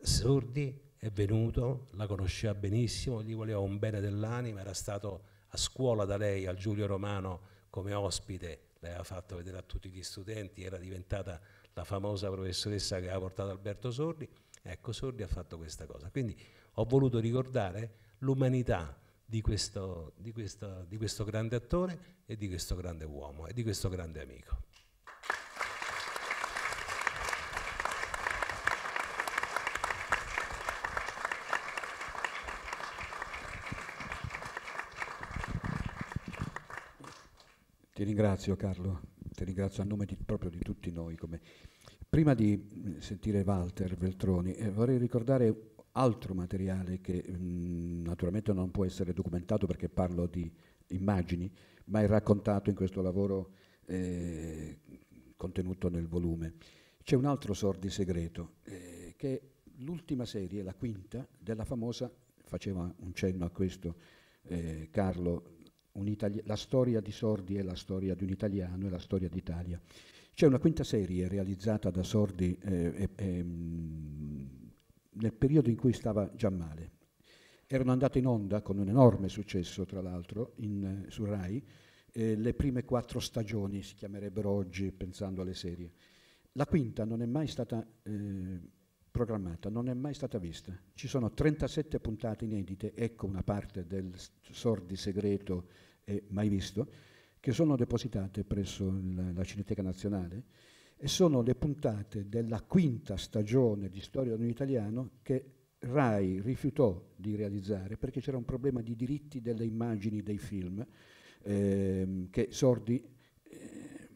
Sordi è venuto, la conosceva benissimo, gli voleva un bene dell'anima, era stato a scuola da lei al Giulio Romano come ospite, l'aveva fatto vedere a tutti gli studenti, era diventata la famosa professoressa che aveva portato Alberto Sordi, ecco Sordi ha fatto questa cosa. Quindi ho voluto ricordare l'umanità di questo, di, questo, di questo grande attore e di questo grande uomo e di questo grande amico. Ti ringrazio Carlo, ti ringrazio a nome di, proprio di tutti noi. Come... Prima di eh, sentire Walter Veltroni eh, vorrei ricordare altro materiale che mh, mm, naturalmente non può essere documentato perché parlo di immagini, ma è raccontato in questo lavoro eh, contenuto nel volume. C'è un altro sordi segreto eh, che è l'ultima serie, la quinta, della famosa, faceva un cenno a questo eh, Carlo la storia di Sordi è la storia di un italiano, è la storia d'Italia. C'è una quinta serie realizzata da Sordi eh, eh, nel periodo in cui stava già male. Erano andate in onda con un enorme successo, tra l'altro, in, eh, su Rai, eh, le prime quattro stagioni si chiamerebbero oggi, pensando alle serie. La quinta non è mai stata eh, programmata, non è mai stata vista. Ci sono 37 puntate inedite, ecco una parte del sordi segreto e mai visto, che sono depositate presso la, Cineteca Nazionale e sono le puntate della quinta stagione di Storia non italiano che Rai rifiutò di realizzare perché c'era un problema di diritti delle immagini dei film ehm, che Sordi eh,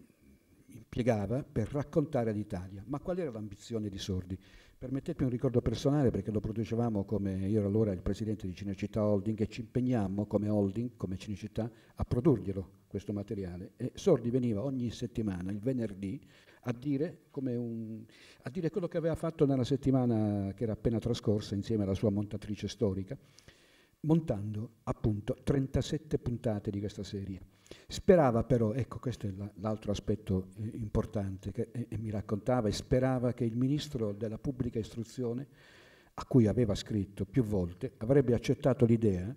impiegava per raccontare l'Italia. Ma qual era l'ambizione di Sordi? Permettetemi un ricordo personale perché lo producevamo come io ero allora il presidente di Cinecittà Holding e ci impegnammo come holding, come Cinecittà, a produrglielo questo materiale. E Sordi veniva ogni settimana, il venerdì, a dire, un, a dire quello che aveva fatto nella settimana che era appena trascorsa insieme alla sua montatrice storica montando appunto 37 puntate di questa serie. Sperava però, ecco questo è l'altro aspetto eh, importante che eh, mi raccontava, e sperava che il ministro della pubblica istruzione, a cui aveva scritto più volte, avrebbe accettato l'idea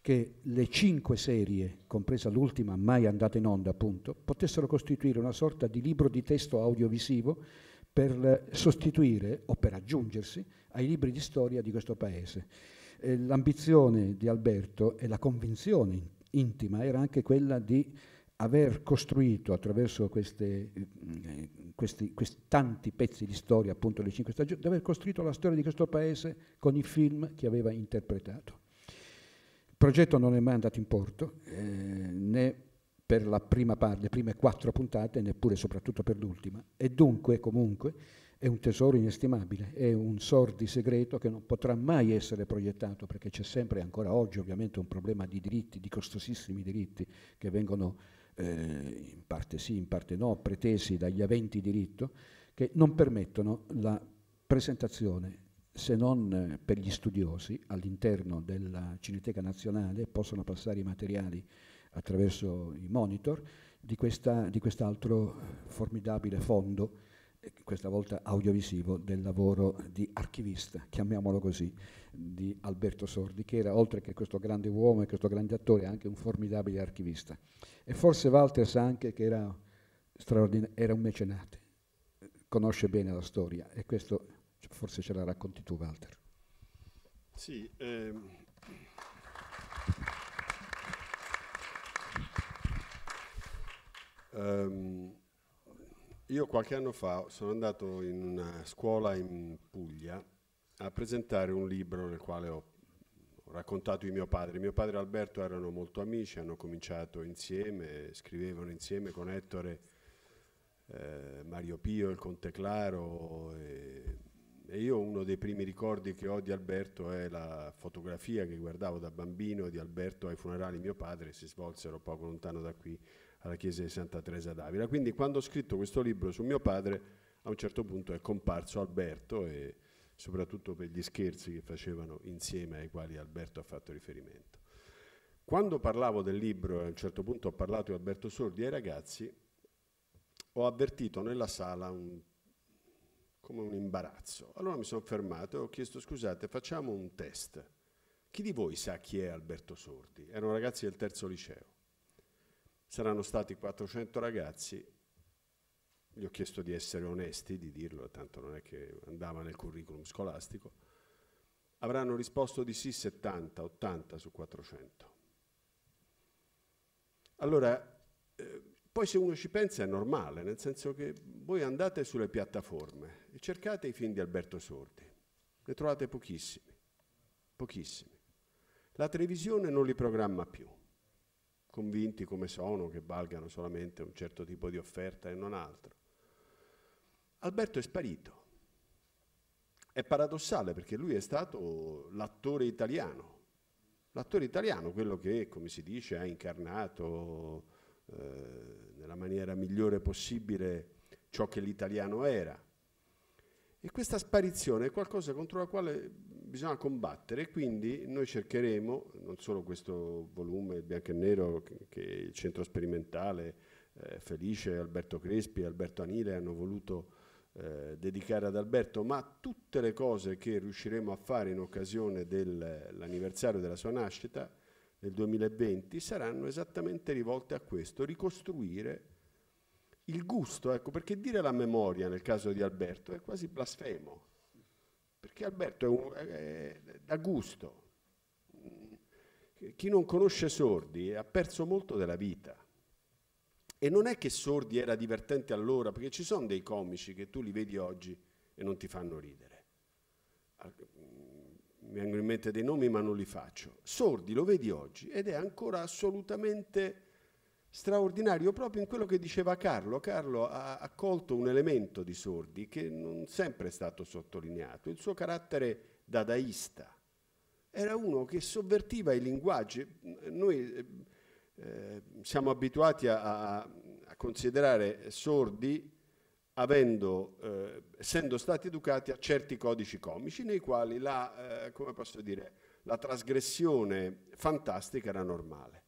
che le cinque serie, compresa l'ultima mai andata in onda appunto, potessero costituire una sorta di libro di testo audiovisivo per sostituire o per aggiungersi ai libri di storia di questo paese eh, l'ambizione di Alberto e la convinzione intima era anche quella di aver costruito attraverso queste, eh, questi, questi, tanti pezzi di storia, appunto le cinque stagioni, di aver costruito la storia di questo paese con i film che aveva interpretato. Il progetto non è mai andato in porto, eh, né per la prima, parte, le prime quattro puntate, neppure soprattutto per l'ultima, e dunque comunque è un tesoro inestimabile, è un sordi segreto che non potrà mai essere proiettato perché c'è sempre, ancora oggi ovviamente, un problema di diritti, di costosissimi diritti che vengono eh, in parte sì, in parte no, pretesi dagli aventi diritto, che non permettono la presentazione se non eh, per gli studiosi all'interno della Cineteca Nazionale possono passare i materiali attraverso i monitor di, questa, di quest'altro formidabile fondo questa volta audiovisivo, del lavoro di archivista, chiamiamolo così, di Alberto Sordi, che era oltre che questo grande uomo e questo grande attore anche un formidabile archivista. E forse Walter sa anche che era, era un mecenate, conosce bene la storia e questo forse ce la racconti tu Walter. Sì, ehm. Um. Io qualche anno fa sono andato in una scuola in Puglia a presentare un libro nel quale ho raccontato di mio padre. Mio padre e Alberto erano molto amici, hanno cominciato insieme, scrivevano insieme con Ettore, eh, Mario Pio, il Conte Claro. E, e, io uno dei primi ricordi che ho di Alberto è la fotografia che guardavo da bambino di Alberto ai funerali di mio padre, si svolsero poco lontano da qui alla chiesa di Santa Teresa d'Avila. Quindi quando ho scritto questo libro su mio padre, a un certo punto è comparso Alberto e soprattutto per gli scherzi che facevano insieme ai quali Alberto ha fatto riferimento. Quando parlavo del libro e a un certo punto ho parlato di Alberto Sordi ai ragazzi, ho avvertito nella sala un, come un imbarazzo. Allora mi sono fermato e ho chiesto scusate, facciamo un test. Chi di voi sa chi è Alberto Sordi? Erano ragazzi del terzo liceo. Saranno stati 400 ragazzi, gli ho chiesto di essere onesti, di dirlo, tanto non è che andava nel curriculum scolastico, avranno risposto di sì 70, 80 su 400. Allora, eh, poi se uno ci pensa è normale, nel senso che voi andate sulle piattaforme e cercate i film di Alberto Sordi, ne trovate pochissimi, pochissimi. La televisione non li programma più convinti come sono che valgano solamente un certo tipo di offerta e non altro. Alberto è sparito. È paradossale perché lui è stato l'attore italiano, l'attore italiano, quello che, come si dice, ha incarnato eh, nella maniera migliore possibile ciò che l'italiano era. E questa sparizione è qualcosa contro la quale bisogna combattere, quindi noi cercheremo, non solo questo volume bianco e nero che, che il centro sperimentale eh, Felice, Alberto Crespi e Alberto Anile hanno voluto eh, dedicare ad Alberto, ma tutte le cose che riusciremo a fare in occasione dell'anniversario della sua nascita nel 2020 saranno esattamente rivolte a questo, ricostruire il gusto, ecco, perché dire la memoria nel caso di Alberto è quasi blasfemo, perché Alberto è un, è, è, da gusto. Chi non conosce Sordi ha perso molto della vita. E non è che Sordi era divertente allora, perché ci sono dei comici che tu li vedi oggi e non ti fanno ridere. Ah, mm, mi vengono in mente dei nomi ma non li faccio. Sordi lo vedi oggi ed è ancora assolutamente straordinario proprio in quello che diceva Carlo. Carlo ha accolto un elemento di Sordi che non sempre è stato sottolineato, il suo carattere dadaista. Era uno che sovvertiva i linguaggi. Noi eh, eh siamo abituati a, a, considerare sordi avendo, eh, essendo stati educati a certi codici comici nei quali la, eh, dire, la trasgressione fantastica era normale.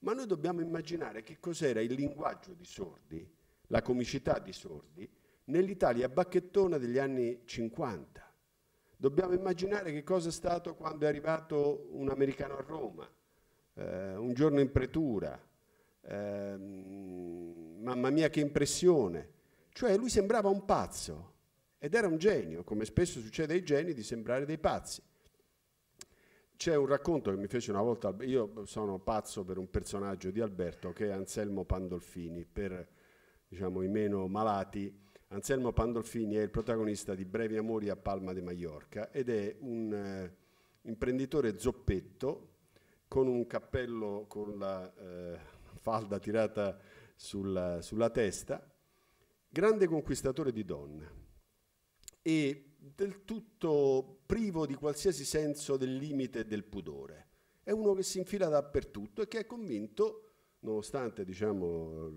Ma noi dobbiamo immaginare che cos'era il linguaggio di sordi, la comicità di sordi, nell'Italia bacchettona degli anni 50. Dobbiamo immaginare che cosa è stato quando è arrivato un americano a Roma, eh, un giorno in pretura, eh, mamma mia che impressione. Cioè lui sembrava un pazzo ed era un genio, come spesso succede ai geni di sembrare dei pazzi. C'è un racconto che mi fece una volta, io sono pazzo per un personaggio di Alberto che è Anselmo Pandolfini, per diciamo, i meno malati. Anselmo Pandolfini è il protagonista di Brevi Amori a Palma de Mallorca ed è un eh, imprenditore zoppetto con un cappello con la eh, falda tirata sulla, sulla testa, grande conquistatore di donne e del tutto privo di qualsiasi senso del limite e del pudore. È uno che si infila dappertutto e che è convinto, nonostante diciamo,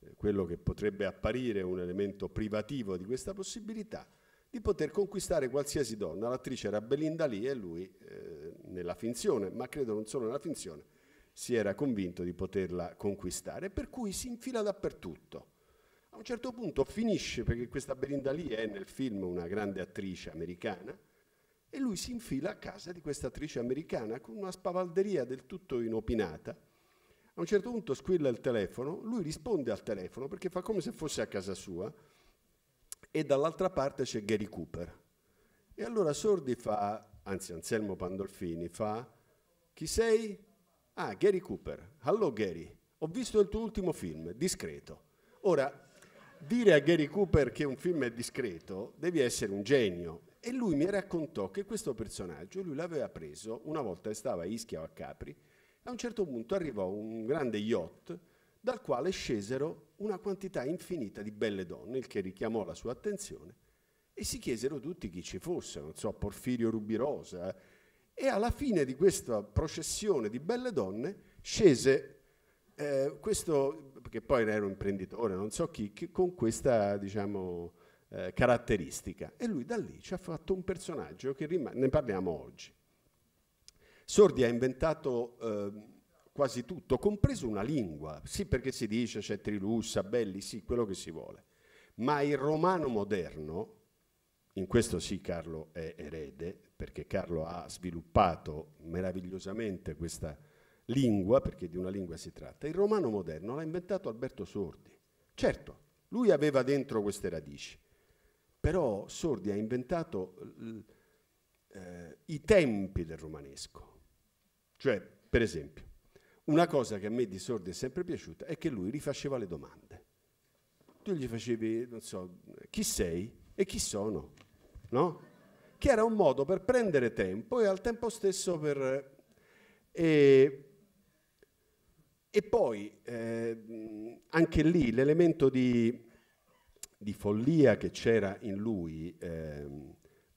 eh, quello che potrebbe apparire un elemento privativo di questa possibilità, di poter conquistare qualsiasi donna. L'attrice era Belinda Lee e lui eh, nella finzione, ma credo non solo nella finzione, si era convinto di poterla conquistare, per cui si infila dappertutto a un certo punto finisce perché questa Belinda lì è nel film una grande attrice americana e lui si infila a casa di questa attrice americana con una spavalderia del tutto inopinata. A un certo punto squilla il telefono, lui risponde al telefono perché fa come se fosse a casa sua e dall'altra parte c'è Gary Cooper. E allora Sordi fa, anzi Anselmo Pandolfini fa, chi sei? Ah, Gary Cooper. Hello Gary, ho visto il tuo ultimo film, discreto. Ora, dire a Gary Cooper che un film è discreto devi essere un genio. E lui mi raccontò che questo personaggio lui l'aveva preso una volta che stava a Ischia o a Capri. A un certo punto arrivò un grande yacht dal quale scesero una quantità infinita di belle donne, il che richiamò la sua attenzione. E si chiesero tutti chi ci fosse, non so, Porfirio Rubirosa. Eh. E alla fine di questa processione di belle donne scese eh, questo che poi era un imprenditore, non so chi, con questa diciamo, eh, caratteristica. E lui da lì ci ha fatto un personaggio che ne parliamo oggi. Sordi ha inventato eh, quasi tutto, compreso una lingua, sì perché si dice c'è Trilussa, Belli, sì, quello che si vuole, ma il romano moderno, in questo sì Carlo è erede, perché Carlo ha sviluppato meravigliosamente questa lingua, perché di una lingua si tratta, il romano moderno l'ha inventato Alberto Sordi. Certo, lui aveva dentro queste radici, però Sordi ha inventato eh, i tempi del romanesco. Cioè, per esempio, una cosa che a me di Sordi è sempre piaciuta è che lui rifaceva le domande. Tu gli facevi, non so, chi sei e chi sono, no? Che era un modo per prendere tempo e al tempo stesso per... Eh, e poi eh, anche lì l'elemento di, di, follia che c'era in lui, eh,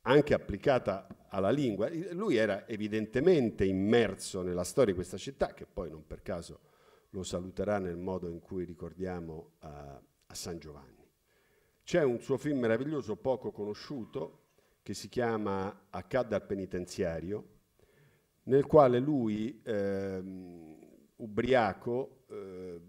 anche applicata alla lingua, lui era evidentemente immerso nella storia di questa città, che poi non per caso lo saluterà nel modo in cui ricordiamo a, a San Giovanni. C'è un suo film meraviglioso poco conosciuto che si chiama Accadda al penitenziario, nel quale lui... Eh, ubriaco, eh,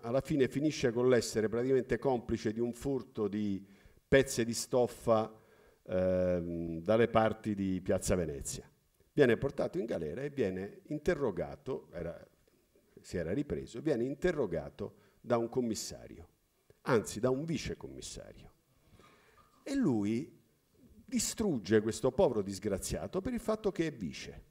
alla fine finisce con l'essere praticamente complice di un furto di pezzi di stoffa eh, dalle parti di Piazza Venezia. Viene portato in galera e viene interrogato, era, si era ripreso, viene interrogato da un commissario, anzi da un vicecommissario. E lui distrugge questo povero disgraziato per il fatto che è vice.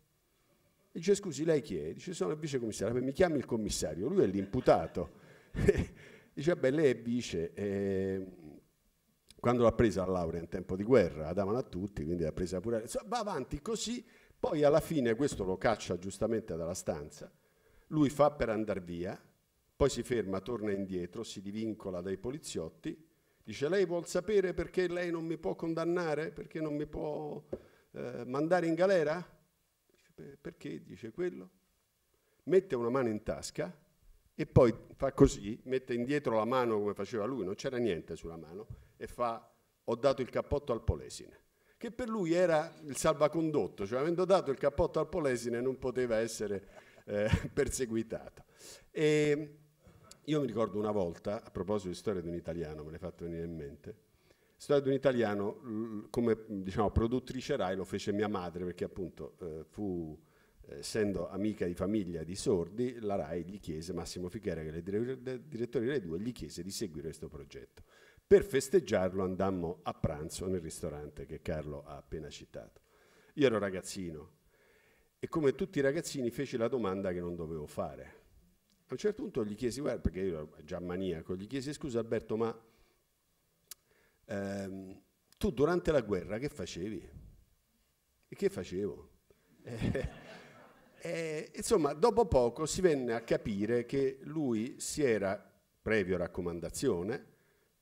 Dice scusi, lei chi è? Dice sono il vice vicecommissario, mi chiami il commissario, lui è l'imputato. [LAUGHS] dice beh lei è vice, eh, quando l'ha presa la laurea in tempo di guerra, la davano a tutti, quindi l'ha presa pure, so, va avanti così, poi alla fine questo lo caccia giustamente dalla stanza, lui fa per andare via, poi si ferma, torna indietro, si divincola dai poliziotti, dice lei vuol sapere perché lei non mi può condannare, perché non mi può eh, mandare in galera? perché dice quello? Mette una mano in tasca e poi fa così, mette indietro la mano come faceva lui, non c'era niente sulla mano, e fa ho dato il cappotto al Polesine, che per lui era il salvacondotto, cioè avendo dato il cappotto al Polesine non poteva essere eh, [LAUGHS] perseguitato. E io mi ricordo una volta, a proposito di storia di un italiano, me l'hai fatto venire in mente, Storia di un italiano, mm, come diciamo, produttrice Rai, lo fece mia madre perché appunto eh, fu, eh, essendo amica di famiglia di sordi, la Rai gli chiese, Massimo Fichera che è il direttore di Rai 2, gli chiese di seguire questo progetto. Per festeggiarlo andammo a pranzo nel ristorante che Carlo ha appena citato. Io ero ragazzino e come tutti i ragazzini feci la domanda che non dovevo fare. A un certo punto gli chiesi, guarda, perché io ero già maniaco, gli chiesi scusa Alberto, ma ehm, tu durante la guerra che facevi? E che facevo? Eh, [LAUGHS] eh, insomma, dopo poco si venne a capire che lui si era, previo raccomandazione,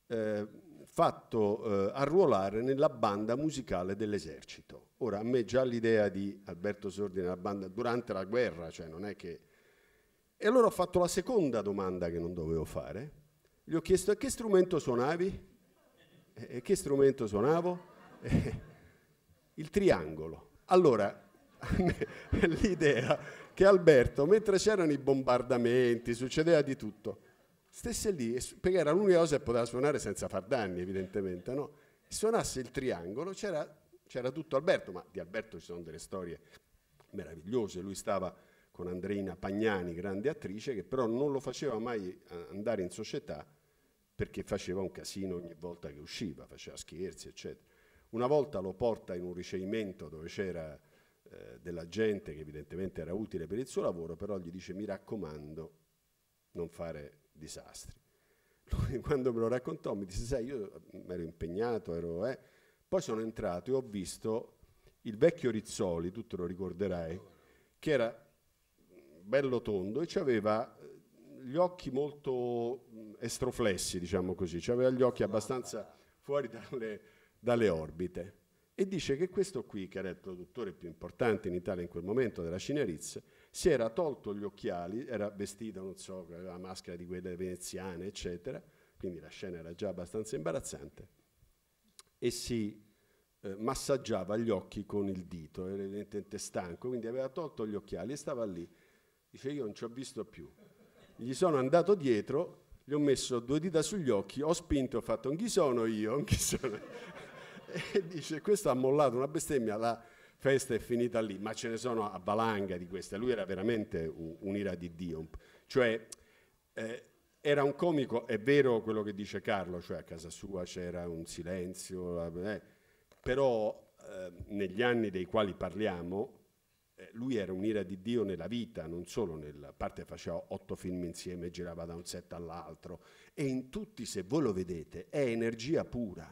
eh, fatto eh, arruolare nella banda musicale dell'esercito. Ora, a me già l'idea di Alberto Sordi nella banda durante la guerra, cioè non è che... E allora ho fatto la seconda domanda che non dovevo fare. Gli ho chiesto a che strumento suonavi? E eh, eh, che strumento suonavo? Eh, il triangolo. Allora, [LAUGHS] l'idea che Alberto, mentre c'erano i bombardamenti, succedeva di tutto, stesse lì, perché era l'unica cosa che poteva suonare senza far danni, evidentemente, no? Suonasse il triangolo, c'era, c'era tutto Alberto, ma di Alberto ci sono delle storie meravigliose, lui stava con Andreina Pagnani, grande attrice, che però non lo faceva mai andare in società perché faceva un casino ogni volta che usciva, faceva scherzi, eccetera. Una volta lo porta in un ricevimento dove c'era eh, della gente che evidentemente era utile per il suo lavoro, però gli dice mi raccomando non fare disastri. [LAUGHS] Lui quando me lo raccontò mi disse sai io mm, ero impegnato, ero, eh. poi sono entrato e ho visto il vecchio Rizzoli, tu te lo ricorderai, che era mm, bello tondo e aveva eh, gli occhi molto estroflessi, diciamo così, cioè aveva gli occhi abbastanza fuori dalle, dalle orbite e dice che questo qui, che era il produttore più importante in Italia in quel momento della Cineriz, si era tolto gli occhiali, era vestito, non so, aveva la maschera di quelle veneziane, eccetera, quindi la scena era già abbastanza imbarazzante, e si eh, massaggiava gli occhi con il dito, era evidentemente stanco, quindi aveva tolto gli occhiali e stava lì. Dice io non ci ho visto più, gli sono andato dietro, gli ho messo due dita sugli occhi, ho spinto ho fatto chi sono io, chi sono [LAUGHS] E dice, questo ha mollato una bestemmia, la festa è finita lì, ma ce ne sono a valanga di queste. Lui era veramente un'ira di Dio, cioè eh, era un comico, è vero quello che dice Carlo, cioè a casa sua c'era un silenzio, eh, però eh, negli anni dei quali parliamo eh, lui era un'ira di Dio nella vita, non solo nella parte faceva otto film insieme, girava da un set all'altro e in tutti, se voi lo vedete, è energia pura,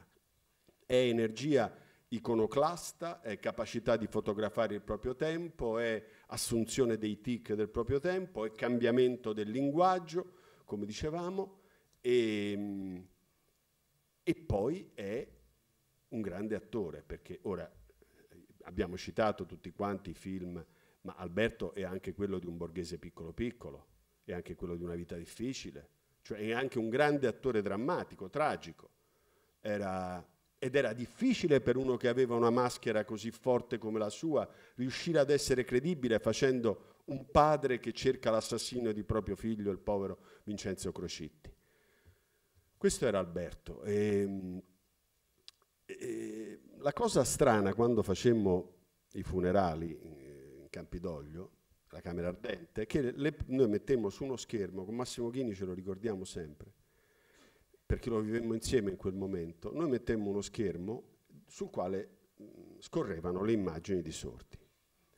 è energia iconoclasta, è capacità di fotografare il proprio tempo, è assunzione dei tic del proprio tempo, è cambiamento del linguaggio, come dicevamo, e, ehm, e poi è un grande attore, perché ora abbiamo citato tutti quanti i film, ma Alberto è anche quello di un borghese piccolo piccolo, è anche quello di una vita difficile, cioè è anche un grande attore drammatico, tragico. Era, ed era difficile per uno che aveva una maschera così forte come la sua riuscire ad essere credibile facendo un padre che cerca l'assassino di proprio figlio, il povero Vincenzo Crocitti. Questo era Alberto. Ehm, e, e, la cosa strana, quando facemmo i funerali eh, in Campidoglio, la Camera Ardente, è che le, noi mettemmo su uno schermo, con Massimo Chini ce lo ricordiamo sempre, perché lo vivemmo insieme in quel momento, noi mettemmo uno schermo sul quale mm, scorrevano le immagini di Sordi.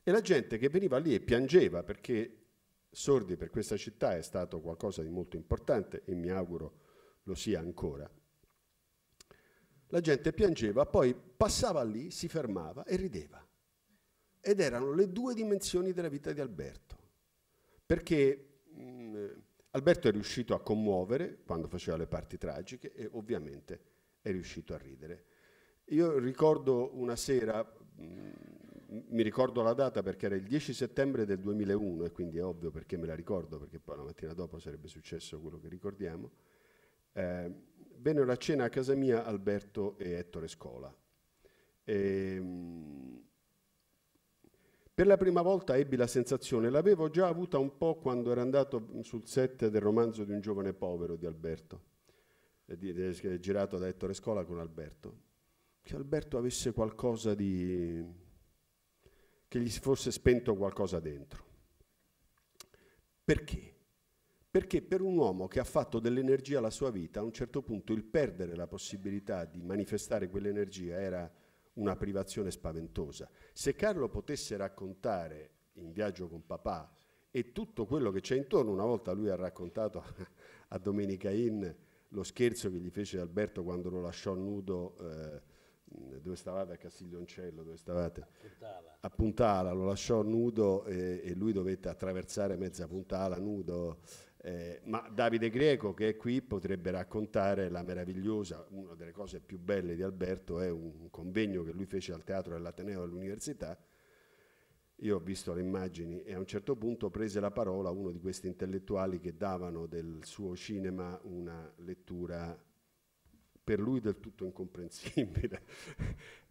E la gente che veniva lì e piangeva perché Sordi per questa città è stato qualcosa di molto importante e mi auguro lo sia ancora la gente piangeva, poi passava lì, si fermava e rideva. Ed erano le due dimensioni della vita di Alberto, perché mh, mm, Alberto è riuscito a commuovere quando faceva le parti tragiche e ovviamente è riuscito a ridere. Io ricordo una sera, mh, mm, mi ricordo la data perché era il 10 settembre del 2001 e quindi è ovvio perché me la ricordo, perché poi la mattina dopo sarebbe successo quello che ricordiamo. Eh, vennero a cena a casa mia Alberto e Ettore Scola. E, ehm, per la prima volta ebbi la sensazione, l'avevo già avuta un po' quando ero andato sul set del romanzo di un giovane povero di Alberto, eh, girato da Ettore Scola con Alberto, che Alberto avesse qualcosa di... che gli si fosse spento qualcosa dentro. Perché? Perché per un uomo che ha fatto dell'energia la sua vita, a un certo punto il perdere la possibilità di manifestare quell'energia era una privazione spaventosa. Se Carlo potesse raccontare in viaggio con papà e tutto quello che c'è intorno, una volta lui ha raccontato a Domenica In lo scherzo che gli fece Alberto quando lo lasciò nudo, eh, dove stavate a Castiglioncello, dove stavate? Puntala. A Puntala, lo lasciò nudo e, e lui dovette attraversare mezza Puntala nudo eh, ma Davide Greco, che è qui, potrebbe raccontare la meravigliosa, una delle cose più belle di Alberto è un convegno che lui fece al teatro dell'Ateneo all'università. Io ho visto le immagini e a un certo punto prese la parola uno di questi intellettuali che davano del suo cinema una lettura per lui del tutto incomprensibile.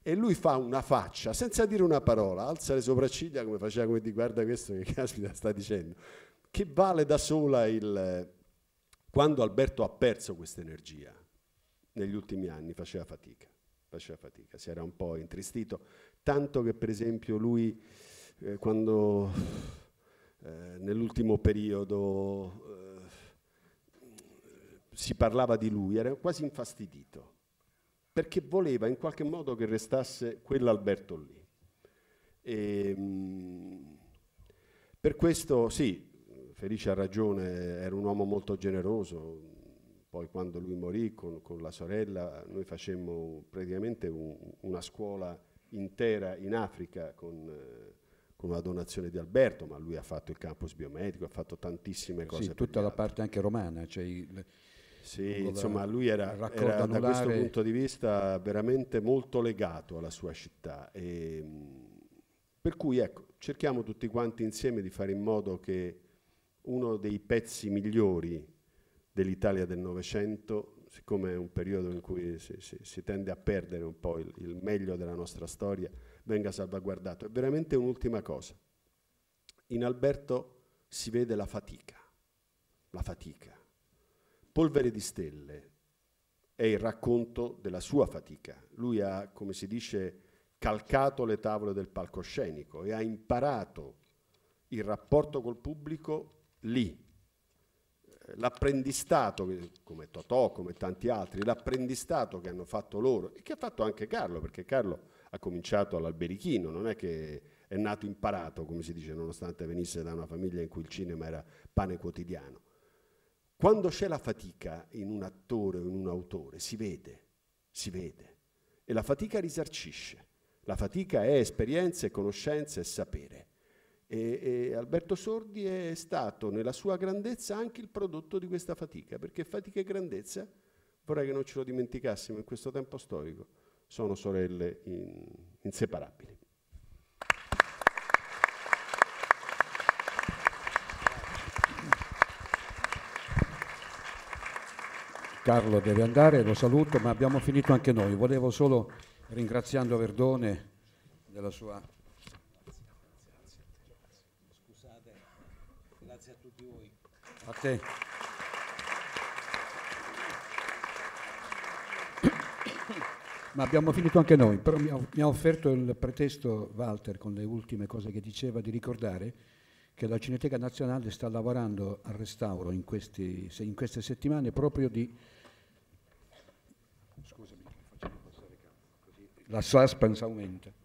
e lui fa una faccia, senza dire una parola, alza le sopracciglia come faceva come ti guarda questo che caspita sta dicendo che vale da sola il... Quando Alberto ha perso questa energia negli ultimi anni faceva fatica, faceva fatica, si era un po' intristito, tanto che per esempio lui eh, quando eh, nell'ultimo periodo eh, si parlava di lui era quasi infastidito, perché voleva in qualche modo che restasse quell'Alberto lì. E, ehm, mh, per questo sì, Felice ha ragione, era un uomo molto generoso, poi quando lui morì con, con la sorella noi facemmo praticamente un, una scuola intera in Africa con, eh, con, una donazione di Alberto, ma lui ha fatto il campus biomedico, ha fatto tantissime cose. Sì, tutta la parte anche romana. Cioè il, sì, insomma lui era, era da questo punto di vista veramente molto legato alla sua città. E, ehm, per cui ecco, cerchiamo tutti quanti insieme di fare in modo che uno dei pezzi migliori dell'Italia del Novecento, siccome è un periodo in cui si, si, si tende a perdere un po' il, il, meglio della nostra storia, venga salvaguardato. È veramente un'ultima cosa. In Alberto si vede la fatica, la fatica. Polvere di stelle è il racconto della sua fatica. Lui ha, come si dice, calcato le tavole del palcoscenico e ha imparato il rapporto col pubblico lì. L'apprendistato, come Totò, come tanti altri, l'apprendistato che hanno fatto loro e che ha fatto anche Carlo, perché Carlo ha cominciato all'alberichino, non è che è nato imparato, come si dice, nonostante venisse da una famiglia in cui il cinema era pane quotidiano. Quando c'è la fatica in un attore o in un autore, si vede, si vede. E la fatica risarcisce. La fatica è esperienza, conoscenza e sapere. E, e Alberto Sordi è stato nella sua grandezza anche il prodotto di questa fatica, perché fatica e grandezza, vorrei che non ce lo dimenticassimo in questo tempo storico, sono sorelle in, inseparabili. Carlo deve andare, lo saluto, ma abbiamo finito anche noi. Volevo solo, ringraziando Verdone della sua A te. Ma abbiamo finito anche noi, però mi ha, offerto il pretesto Walter con le ultime cose che diceva di ricordare che la Cineteca Nazionale sta lavorando al restauro in, questi, in queste settimane proprio di... Scusami, facciamo passare campo, così la suspense aumenta